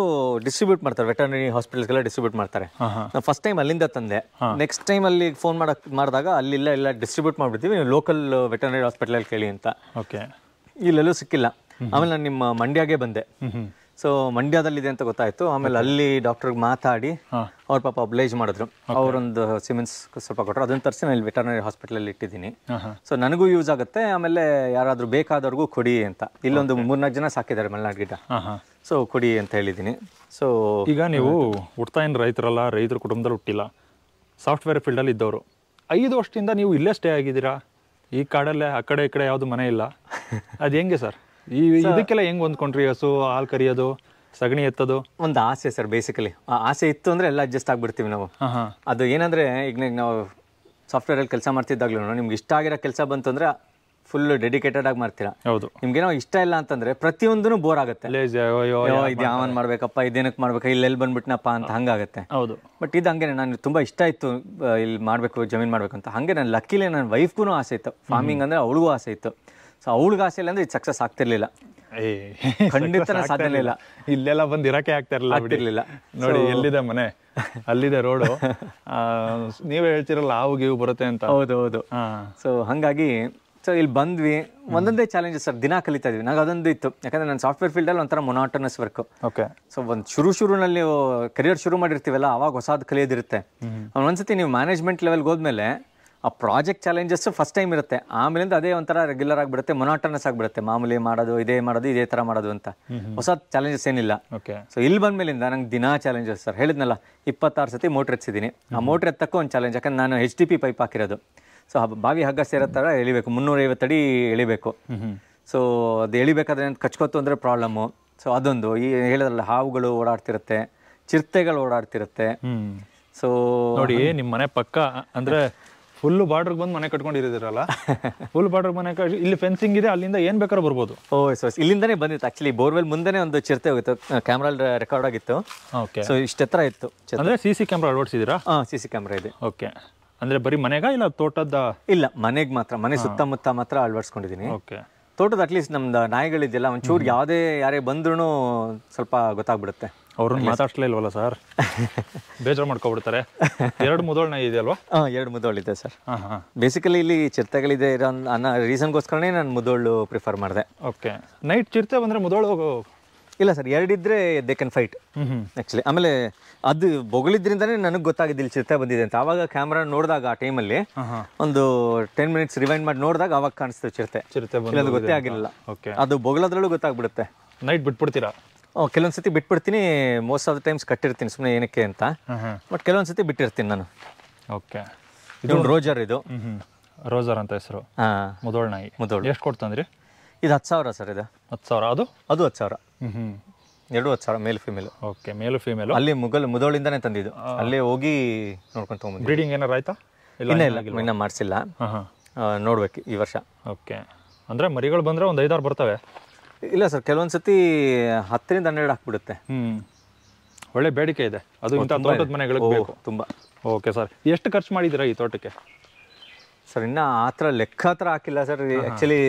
ಡಿಸ್ಟ್ರಿಬ್ಯೂಟ್ ಮಾಡ್ತಾರೆ ವೆಟರ್ನರಿ ಹಾಸ್ಪಿಟಲ್ಗೆಲ್ಲ ಡಿಸ್ಟ್ರಿಬ್ಯೂಟ್ ಮಾಡ್ತಾರೆ ನಾವು ಫಸ್ಟ್ ಟೈಮ್ ಅಲ್ಲಿಂದ ತಂದೆ ನೆಕ್ಸ್ಟ್ ಟೈಮ್ ಅಲ್ಲಿ ಫೋನ್ ಮಾಡಕ್ ಮಾಡಿದಾಗ ಅಲ್ಲಿಲ್ಲ ಎಲ್ಲ ಡಿಸ್ಟ್ರಿಬ್ಯೂಟ್ ಮಾಡ್ಬಿಡ್ತೀವಿ ಲೋಕಲ್ ವೆಟರ್ನರಿ ಹಾಸ್ಪಿಟಲಲ್ಲಿ ಕೇಳಿ ಅಂತ ಓಕೆ ಇಲ್ಲೆಲ್ಲೂ ಸಿಕ್ಕಿಲ್ಲ ಆಮೇಲೆ ನಾನು ನಿಮ್ಮ ಮಂಡ್ಯಗೆ ಬಂದೆ ಸೊ ಮಂಡ್ಯದಲ್ಲಿದೆ ಅಂತ ಗೊತ್ತಾಯಿತು ಆಮೇಲೆ ಅಲ್ಲಿ ಡಾಕ್ಟರ್ ಮಾತಾಡಿ ಅವ್ರ ಪಾಪ ಬ್ಲೇಜ್ ಮಾಡಿದ್ರು ಅವರೊಂದು ಸಿಮೆಂಟ್ಸ್ ಸ್ವಲ್ಪ ಕೊಟ್ಟರು ಅದನ್ನು ತರಿಸಿ ನಾನು ಇಲ್ಲಿ ವೆಟರ್ನರಿ ಹಾಸ್ಪಿಟಲಲ್ಲಿ ಇಟ್ಟಿದ್ದೀನಿ ಸೊ ನನಗೂ ಯೂಸ್ ಆಗುತ್ತೆ ಆಮೇಲೆ ಯಾರಾದರೂ ಬೇಕಾದವ್ರಿಗೂ ಕೊಡಿ ಅಂತ ಇಲ್ಲೊಂದು ಮೂರ್ನಾಲ್ಕು ಜನ ಸಾಕಿದ್ದಾರೆ ಮಲೆನಾಡು ಗಿಡ ಸೊ ಕೊಡಿ ಅಂತ ಹೇಳಿದ್ದೀನಿ ಸೊ ಈಗ ನೀವು ಹುಡ್ತಾ ಏನು ರೈತರಲ್ಲ ರೈತರ ಕುಟುಂಬದಲ್ಲಿ ಹುಟ್ಟಿಲ್ಲ ಸಾಫ್ಟ್ವೇರ್ ಫೀಲ್ಡಲ್ಲಿ ಇದ್ದವರು ಐದು ವರ್ಷದಿಂದ ನೀವು ಇಲ್ಲೇ ಸ್ಟೇ ಆಗಿದ್ದೀರಾ ಈ ಕಾಡಲ್ಲೇ ಆ ಕಡೆ ಈ ಕಡೆ ಯಾವುದು ಮನೆ ಇಲ್ಲ *laughs* ಅದು ಹೆಂಗೆ ಸರ್ ಈ ಇದಕ್ಕೆಲ್ಲ ಹೆಂಗ್ ಹೊಂದ್ಕೊಂಡ್ರಿ ಹಸು ಹಾಲ್ ಕರಿಯೋದು ಸಗಣಿ ಎತ್ತೋದು ಒಂದು ಆಸೆ ಸರ್ ಬೇಸಿಕಲಿ ಆ ಆಸೆ ಇತ್ತು ಅಂದ್ರೆ ಎಲ್ಲ ಅಡ್ಜಸ್ಟ್ ಆಗ್ಬಿಡ್ತೀವಿ ನಾವು ಅದು ಏನಂದ್ರೆ ಈಗ ನಾವು ಸಾಫ್ಟ್ವೇರ್ ಅಲ್ಲಿ ಕೆಲಸ ಮಾಡ್ತಿದ್ದಾಗ್ಲೂ ನಿಮ್ಗೆ ಇಷ್ಟ ಆಗಿರೋ ಕೆಲಸ ಬಂತು ಅಂದ್ರೆ ಫುಲ್ ಡೆಡಿಕೇಟೆಡ್ ಆಗಿ ಮಾಡ್ತೀರಾ ಹೌದು ನಿಮ್ಗೇನೋ ಇಷ್ಟ ಇಲ್ಲ ಅಂತಂದ್ರೆ ಪ್ರತಿಯೊಂದು ಬೋರ್ ಆಗುತ್ತೆ ಇದು ಯಾವನ್ ಮಾಡ್ಬೇಕಪ್ಪ ಇದೇನಕ್ಕೆ ಮಾಡ್ಬೇಕು ಎಲ್ಲಿ ಬಂದ್ಬಿಟ್ನಪ್ಪ ಅಂತ ಹಂಗಾಗುತ್ತೆ ಹೌದು ಬಟ್ ಇದು ಹಂಗೇನೆ ನಾನು ತುಂಬಾ ಇಷ್ಟ ಇತ್ತು ಇಲ್ಲಿ ಮಾಡ್ಬೇಕು ಜಮೀನ್ ಮಾಡ್ಬೇಕು ಅಂತ ಹಂಗೆ ನನ್ ಲಕ್ಕಿಲಿ ನನ್ನ ವೈಫ್ಗೂ ಆಸೆ ಇತ್ತು ಫಾರ್ಮಿಂಗ್ ಅಂದ್ರೆ ಅವಳಿಗೂ ಆಸೆ ಇತ್ತು ಸೊ ಅವಳಿಗೆ ಆಸೆ ಇಲ್ಲ ಅಂದ್ರೆ ಇದು ಸಕ್ಸಸ್ ಆಗ್ತಿರ್ಲಿಲ್ಲ *laughs* ಖಂಡಿತ ಸಾಧ್ಯ ಇಲ್ಲ ಇಲ್ಲೆಲ್ಲ ಬಂದು ಇರಕ್ಕೆ ಆಗ್ತಾ ಇರಲಿಲ್ಲ ನೋಡಿ ಎಲ್ಲಿದೆ ಮನೆ ಅಲ್ಲಿದೆ ರೋಡು *laughs* ನೀವೇ ಹೇಳ್ತಿರಲ್ಲ ಹಾವು ಗೀವು ಬರುತ್ತೆ ಅಂತ ಹೌದು ಹೌದು ಸೊ ಹಾಗಾಗಿ ಸೊ ಇಲ್ಲಿ ಬಂದ್ವಿ ಒಂದೊಂದೇ ಚಾಲೆಂಜಸ್ ಸರ್ ದಿನ ಕಲಿತಾ ಇದ್ವಿ ನಂಗೆ ಅದೊಂದು ಇತ್ತು ಯಾಕಂದ್ರೆ ನಾನು ಸಾಫ್ಟ್ವೇರ್ ಫೀಲ್ಡ್ ಫೀಲ್ಡಲ್ಲಿ ಒಂಥರ ಮೊನಾಟನಸ್ ವರ್ಕ್ ಓಕೆ ಸೊ ಒಂದು ಶುರು ಶುರುನಲ್ಲಿ ಕರಿಯರ್ ಶುರು ಮಾಡಿರ್ತೀವಲ್ಲ ಅವಾಗ ಹೊಸದು ಕಲಿಯೋದಿರುತ್ತೆ ಒಂದ್ಸತಿ ನೀವು ಮ್ಯಾನೇಜ್ಮೆಂಟ್ ಲೆವೆಲ್ಗೆ ಹೋದ್ಮೇಲೆ ಆ ಪ್ರಾಜೆಕ್ಟ್ ಚಾಲೆಂಜಸ್ ಫಸ್ಟ್ ಟೈಮ್ ಇರುತ್ತೆ ಆಮೇಲಿಂದ ಅದೇ ಒಂಥರ ರೆಗ್ಯುಲರ್ ಆಗಿಬಿಡುತ್ತೆ ಮೊನಾಟನಸ್ ಆಗಿಬಿಡುತ್ತೆ ಮಾಮೂಲಿ ಮಾಡೋದು ಇದೇ ಮಾಡೋದು ಇದೇ ತರ ಮಾಡೋದು ಅಂತ ಹೊಸ ಚಾಲೆಂಜಸ್ ಏನಿಲ್ಲ ಸೊ ಇಲ್ಲಿ ಬಂದ್ಮೇಲಿಂದ ನಂಗೆ ದಿನ ಚಾಲೆಂಜಸ್ ಸರ್ ಹೇಳಿದ್ನಲ್ಲ ಇಪ್ಪತ್ತಾರು ಸತಿ ಮೋಟ್ರ್ ಎತ್ತಿದ್ದೀನಿ ಆ ಮೋಟ್ರ್ ಎತ್ತಕ್ಕೂ ಒಂದು ಚಾಲೆಂಜ್ ಯಾಕಂದ್ರೆ ನಾನು ಎಚ್ ಡಿ ಪಿ ಪೈಪ್ ಹಾಕಿರೋದು ಸೊ ಬಾವಿ ಹಗ್ಗ ಸೇರೋ ತರ ಎಳಿಬೇಕು ಮುನ್ನೂರೈವತ್ತಡಿ ಅಡಿ ಎಳಿಬೇಕು ಸೊ ಅದು ಎಳಿಬೇಕಾದ್ರೆ ಕಚ್ಕೊತು ಅಂದ್ರೆ ಪ್ರಾಬ್ಲಮ್ ಸೊ ಅದೊಂದು ಈ ಹೇಳಿದ್ರಲ್ಲ ಹಾವುಗಳು ಓಡಾಡ್ತಿರುತ್ತೆ ಚಿರತೆಗಳು ಓಡಾಡ್ತಿರುತ್ತೆ ಸೊ ನೋಡಿ ನಿಮ್ಮ ಮನೆ ಪಕ್ಕ ಅಂದ್ರೆ ಫುಲ್ ಬಾರ್ಡರ್ ಬಂದು ಮನೆ ಕಟ್ಕೊಂಡಿರಲ್ಲ ಫುಲ್ ಬಾರ್ಡರ್ ಮನೆ ಇಲ್ಲಿ ಫೆನ್ಸಿಂಗ್ ಇದೆ ಅಲ್ಲಿಂದ ಏನು ಬೇಕಾದ್ರೂ ಬರ್ಬೋದು ಓ ಇಲ್ಲಿಂದನೇ ಬಂದಿತ್ತು ಆಕ್ಚುಲಿ ಬೋರ್ವೆಲ್ ಮುಂದೆ ಒಂದು ಚಿರತೆ ಹೋಗಿತ್ತು ಕ್ಯಾಮ್ರಾ ರೆಕಾರ್ಡ್ ಆಗಿತ್ತು ಓಕೆ ಸೊ ಇಷ್ಟೆತ್ರ ಇತ್ತು ಅಂದ್ರೆ ಸಿ ಸಿ ಕ್ಯಾಮ್ರಾ ಅಳವಡಿಸಿದ್ದೀರಾ ಹಾಂ ಸಿ ಸಿ ಕ್ಯಾಮ್ರಾ ಇದೆ ಓಕೆ ಅಂದ್ರೆ ಬರೀ ಮನೆಗ ಇಲ್ಲ ತೋಟದ ಇಲ್ಲ ಮನೆಗೆ ಮಾತ್ರ ಮನೆ ಸುತ್ತಮುತ್ತ ಮಾತ್ರ ಅಳವಡಿಸ್ಕೊಂಡಿದ್ದೀನಿ ಓಕೆ ತೋಟದ ಅಟ್ಲೀಸ್ಟ್ ನಮ್ದು ನಾಯಿಗಳಿದೆಯಲ್ಲ ಒಂಚೂರು ಯಾವುದೇ ಯಾರೇ ಬಂದ್ರೂ ಸ್ವಲ್ಪ ಗೊತ್ತಾಗ್ಬಿಡುತ್ತೆ ಅವ್ರನ್ನ ಮಾತಾಡ್ಸ್ಲೇ ಇಲ್ವಲ್ಲ ಸರ್ *laughs* ಬೇಜಾರು ಮಾಡ್ಕೊಬಿಡ್ತಾರೆ ಎರಡು ಮುದೋಳ್ ನಾಯಿ ಅಲ್ವಾ ಹಾಂ ಎರಡು ಇದೆ ಸರ್ ಹಾಂ ಹಾಂ ಬೇಸಿಕಲಿ ಇಲ್ಲಿ ಚಿರತೆಗಳಿದೆ ಇರೋ ಅನ್ನೋ ರೀಸನ್ಗೋಸ್ಕರನೇ ನಾನು ಮುದೋಳು ಪ್ರಿಫರ್ ಮಾಡಿದೆ ಓಕೆ ನೈಟ್ ಚಿರತೆ ಬಂದರೆ ಮುದೋಳು ಇಲ್ಲ ಸರ್ ಎರಡಿದ್ರೆ ದೇ ಕ್ಯಾನ್ ಫೈಟ್ ಆ್ಯಕ್ಚುಲಿ ಆಮೇಲೆ ಅದು ಬೊಗಳಿದ್ರಿಂದನೇ ನನಗೆ ಗೊತ್ತಾಗಿದೆ ಇಲ್ಲಿ ಚಿರತೆ ಬಂದಿದೆ ಅಂತ ಆವಾಗ ಕ್ಯಾಮ್ರಾ ನೋಡಿದಾಗ ಆ ಟೈಮಲ್ಲಿ ಒಂದು ಟೆನ್ ಮಿನಿಟ್ಸ್ ರಿವೈಂಡ್ ಮಾಡಿ ನೋಡಿದಾಗ ಅವಾಗ ಕಾಣಿಸ್ತು ಚಿರತೆ ಚಿರತೆ ಅದು ಗೊತ್ತೇ ಆಗಿರಲಿಲ್ಲ ಅದು ಬೊಗಳದ್ರಲ್ಲೂ ಗೊತ್ತಾಗ್ಬಿಡುತ್ತೆ ನೈಟ್ ಬಿಟ್ಬಿಡ್ತೀರಾ ಕೆಲವೊಂದು ಸತಿ ಬಿಟ್ಬಿಡ್ತೀನಿ ಮೋಸ್ಟ್ ಆಫ್ ದ ಟೈಮ್ಸ್ ಕಟ್ಟಿರ್ತೀನಿ ಸುಮ್ಮನೆ ಏನಕ್ಕೆ ಅಂತ ಬಟ್ ಕೆಲವೊಂದು ಬಿಟ್ಟಿರ್ತೀನಿ ನಾನು ಓಕೆ ಇದು ರೋಜರ್ ಇದು ರೋಜರ್ ಅಂತ ಹೆಸರು ಹಾಂ ಮುದೋಳ್ ನಾಯಿ ಮುದೋಳ್ ಎಷ್ಟು ಕೊಡ್ತಂದ್ರಿ ಇದು ಹತ್ತು ಸಾವಿರ ಸರ್ ಇದು ಹತ್ತು ಸಾವಿರ ಅದು ಅದು ಹತ್ತು ಸಾವಿರ ಎರಡು ಹತ್ತು ಸಾವಿರ male female okay male female ಅಲ್ಲಿ ಮುಗಲ್ ಮುದೋಳಿಂದಾನೇ ತಂದಿದ್ದು ಅಲ್ಲೇ ಹೋಗಿ ನೋಡ್ಕೊಂಡು ಬ್ರೀಡಿಂಗ್ ಏನಾರು ಆಯ್ತಾ ಇಲ್ಲ ಇಲ್ಲ ಇನ್ನ ಮಾಡಿಸಿಲ್ಲ ನೋಡ್ಬೇಕು ಈ ವರ್ಷ ಓಕೆ ಅಂದ್ರೆ ಮರಿಗಳು ಬಂದ್ರೆ ಒಂದು ಐದಾರು ಬರ್ತವೆ ಇಲ್ಲ ಸರ್ ಕೆಲವೊಂದ್ಸತಿ ಸತಿ ಹತ್ತರಿಂದ ಹನ್ನೆರಡು ಹಾಕ್ಬಿಡುತ್ತೆ ಒಳ್ಳೆ ಬೇಡಿಕೆ ಇದೆ ಅದು ಇಂಥ ತೋಟದ ಮನೆಗಳಿಗೆ ಬೇಕು ತುಂಬ ಓಕೆ ಸರ್ ಎಷ್ಟು ಖರ್ಚು ಮಾಡಿದ್ದೀರಾ ಈ ತೋಟಕ್ಕೆ ಸರ್ ಇನ್ನ ಆತರ ಲೆಕ್ಕ ಹತ್ರ ಹಾಕಿಲ್ಲ ಸರ್ ಆಕ್ಚುಲಿ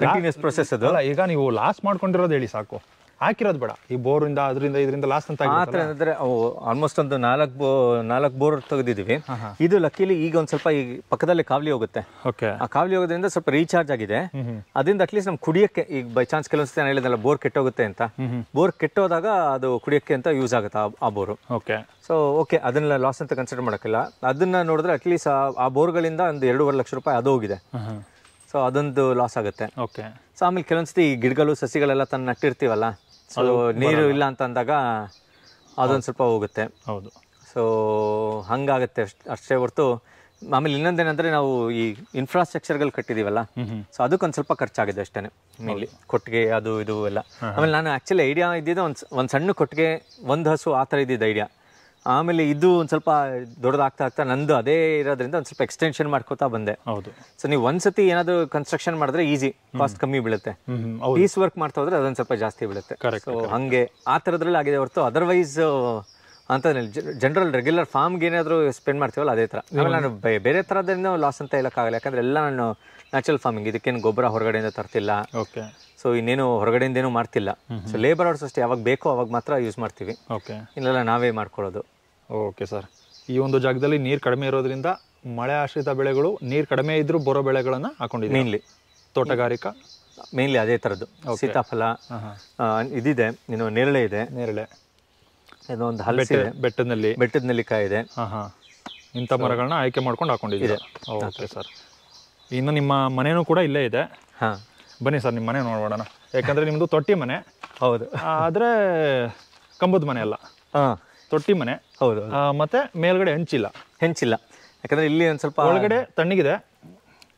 ಕಂಟಿನ್ಯೂಸ್ ಪ್ರೊಸೆಸ್ ಅದು ಈಗ ನೀವು ಲಾಸ್ ಮಾಡ್ಕೊಂಡಿರೋದು ಹೇಳಿ ಸಾಕು ಹಾಕಿರೋದು ಬೇಡ ಈ ಬೋರಿಂದ ಅದರಿಂದ ಇದರಿಂದ ಲಾಸ್ಟ್ ಅಂತ ಆತರ ಅಂದ್ರೆ ಆಲ್ಮೋಸ್ಟ್ ಒಂದು ನಾಲ್ಕು ನಾಲ್ಕು ಬೋರ್ ತೆಗೆದಿದ್ದೀವಿ ಇದು ಲಕ್ಕಿಲಿ ಈಗ ಒಂದ್ ಸ್ವಲ್ಪ ಈ ಪಕ್ಕದಲ್ಲಿ ಕಾವಲಿ ಹೋಗುತ್ತೆ ಓಕೆ ಆ ಕಾವಲಿ ಹೋಗೋದ್ರಿಂದ ಸ್ವಲ್ಪ ರೀಚಾರ್ಜ್ ಆಗಿದೆ ಅದರಿಂದ ಅಟ್ಲೀಸ್ಟ್ ನಮ್ ಕುಡಿಯಕ್ಕೆ ಈಗ ಬೈ ಚಾನ್ಸ್ ಕೆಲವೊಂದ್ಸತಿ ನಾನು ಹೇಳಿದಲ್ಲ ಬೋರ್ ಕೆಟ್ಟೋಗುತ್ತೆ ಅಂತ ಬೋರ್ ಕೆಟ್ಟೋದಾಗ ಅದು ಕುಡಿಯಕ್ಕೆ ಅಂತ ಯೂಸ್ ಆಗುತ್ತೆ ಆ ಬೋರ್ ಓಕೆ ಸೊ ಓಕೆ ಅದನ್ನ ಲಾಸ್ ಅಂತ ಕನ್ಸಿಡರ್ ಮಾಡೋಕ್ಕಿಲ್ಲ ಅದನ್ನ ನೋಡಿದ್ರೆ ಅಟ್ಲೀಸ್ಟ್ ಆ ಬೋರ್ಗಳಿಂದ ಒಂದು ಎರಡೂವರೆ ಲಕ್ಷ ರೂಪಾಯಿ ಅದು ಹೋಗಿದೆ ಸೊ ಅದೊಂದು ಲಾಸ್ ಆಗುತ್ತೆ ಓಕೆ ಸೊ ಆಮೇಲೆ ಕೆಲವೊಂದ್ಸತಿ ಈ ಗಿಡಗಳು ಸಸಿಗಳೆಲ್ಲ ತನ್ನ ನಟ್ಟಿರ್ತೀವಲ್ಲ ಅದು ನೀರು ಇಲ್ಲ ಅಂತ ಅಂದಾಗ ಅದೊಂದು ಸ್ವಲ್ಪ ಹೋಗುತ್ತೆ ಹೌದು ಸೊ ಹಂಗಾಗುತ್ತೆ ಅಷ್ಟೇ ಹೊರತು ಆಮೇಲೆ ಇನ್ನೊಂದೇನಂದ್ರೆ ನಾವು ಈ ಇನ್ಫ್ರಾಸ್ಟ್ರಕ್ಚರ್ಗಳು ಕಟ್ಟಿದೀವಲ್ಲ ಸೊ ಅದಕ್ಕೊಂದು ಸ್ವಲ್ಪ ಖರ್ಚಾಗಿದೆ ಅಷ್ಟೇ ಇಲ್ಲಿ ಕೊಟ್ಟಿಗೆ ಅದು ಇದು ಎಲ್ಲ ಆಮೇಲೆ ನಾನು ಆಕ್ಚುಲಿ ಐಡಿಯಾ ಇದ್ದಿದ್ದು ಒಂದು ಒಂದು ಸಣ್ಣ ಕೊಟ್ಟಿಗೆ ಒಂದು ಹಸು ಆ ಥರ ಇದ್ದಿದ್ದು ಐಡಿಯಾ ಆಮೇಲೆ ಇದು ಒಂದ್ ಸ್ವಲ್ಪ ದೊಡ್ಡದಾಗ್ತಾ ಆಗ್ತಾ ನಂದು ಅದೇ ಇರೋದ್ರಿಂದ ಒಂದ್ ಸ್ವಲ್ಪ ಎಕ್ಸ್ಟೆನ್ಷನ್ ಮಾಡ್ಕೋತಾ ಬಂದೆ ಹೌದು ಸೊ ನೀವು ಒಂದ್ಸತಿ ಏನಾದರೂ ಕನ್ಸ್ಟ್ರಕ್ಷನ್ ಮಾಡಿದ್ರೆ ಈಸಿ ಕಾಸ್ಟ್ ಕಮ್ಮಿ ಬೀಳುತ್ತೆ ಪೀಸ್ ವರ್ಕ್ ಮಾಡ್ತಾ ಹೋದ್ರೆ ಅದೊಂದು ಸ್ವಲ್ಪ ಜಾಸ್ತಿ ಬೀಳುತ್ತೆ ಹಂಗೆ ಆ ಥರದ್ರಲ್ಲಿ ಆಗಿದೆ ಹೊರತು ಅದರ್ವೈಸ್ ಅಂತ ಜನರಲ್ ರೆಗ್ಯುಲರ್ ಫಾರ್ಮ್ ಏನಾದ್ರು ಸ್ಪೆಂಡ್ ಮಾಡ್ತೀವಲ್ಲ ಅದೇ ತರ ನಾನು ಬೇರೆ ಥರದಿಂದ ಲಾಸ್ ಅಂತ ಹೇಳೋಕ್ಕಾಗಲ್ಲ ಯಾಕಂದ್ರೆ ಎಲ್ಲ ನಾನು ನ್ಯಾಚುರಲ್ ಫಾರ್ಮಿಂಗ್ ಇದಕ್ಕೇನು ಗೊಬ್ಬರ ಹೊರಗಡೆಯಿಂದ ತರ್ತಿಲ್ಲ ಓಕೆ ಸೊ ಇನ್ನೇನು ಹೊರಗಡೆಯಿಂದ ಏನು ಮಾಡ್ತಿಲ್ಲ ಸೊ ಲೇಬರ್ ಅವರ್ಸ್ ಅಷ್ಟೇ ಯಾವಾಗ ಬೇಕೋ ಅವಾಗ ಮಾತ್ರ ಯೂಸ್ ಮಾಡ್ತೀವಿ ಓಕೆ ಇಲ್ಲೆಲ್ಲ ನಾವೇ ಮಾಡ್ಕೊಳ್ಳೋದು ಓಕೆ ಸರ್ ಈ ಒಂದು ಜಾಗದಲ್ಲಿ ನೀರು ಕಡಿಮೆ ಇರೋದ್ರಿಂದ ಮಳೆ ಆಶ್ರಿತ ಬೆಳೆಗಳು ನೀರು ಕಡಿಮೆ ಇದ್ರೂ ಬರೋ ಬೆಳೆಗಳನ್ನು ಹಾಕೊಂಡಿದ್ದೀವಿ ಮೇನ್ಲಿ ತೋಟಗಾರಿಕಾ ಮೇನ್ಲಿ ಅದೇ ಥರದ್ದು ಸೀತಾಫಲ ಇದಿದೆ ಇನ್ನು ನೇರಳೆ ಇದೆ ನೇರಳೆ ಇನ್ನೊಂದು ಒಂದು ಹಲಸೆ ಬೆಟ್ಟದಲ್ಲಿ ಬೆಟ್ಟದ ನೆಲ್ಲಿಕಾಯಿ ಇದೆ ಇಂಥ ಮರಗಳನ್ನ ಆಯ್ಕೆ ಮಾಡ್ಕೊಂಡು ಹಾಕೊಂಡಿದ್ದೀವಿ ಓಕೆ ಸರ್ ಇನ್ನು ನಿಮ್ಮ ಮನೆಯೂ ಕೂಡ ಇಲ್ಲೇ ಇದೆ ಹಾಂ ಬನ್ನಿ ಸರ್ ನಿಮ್ಮ ಮನೆ ನೋಡೋಣ ಯಾಕಂದರೆ ನಿಮ್ಮದು ತೊಟ್ಟಿ ಮನೆ ಹೌದು ಆದರೆ ಕಂಬದ ಮನೆ ಅಲ್ಲ ಹಾಂ ತೊಟ್ಟಿ ಮನೆ ಹೌದು ಮತ್ತೆ ಮೇಲ್ಗಡೆ ಹೆಂಚಿಲ್ಲ ಹೆಂಚಿಲ್ಲ ಯಾಕಂದ್ರೆ ಇಲ್ಲಿ ಒಂದ್ ಸ್ವಲ್ಪ ಒಳಗಡೆ ತಣ್ಣಗಿದೆ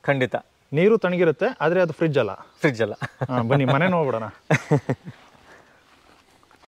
ಖಂಡಿತ ನೀರು ತಣ್ಣಗಿರುತ್ತೆ ಆದ್ರೆ ಅದು ಫ್ರಿಜ್ ಅಲ್ಲ ಫ್ರಿಜ್ ಅಲ್ಲ ಬನ್ನಿ ಮನೆ ನೋಡ್ಬಿಡೋಣ *laughs*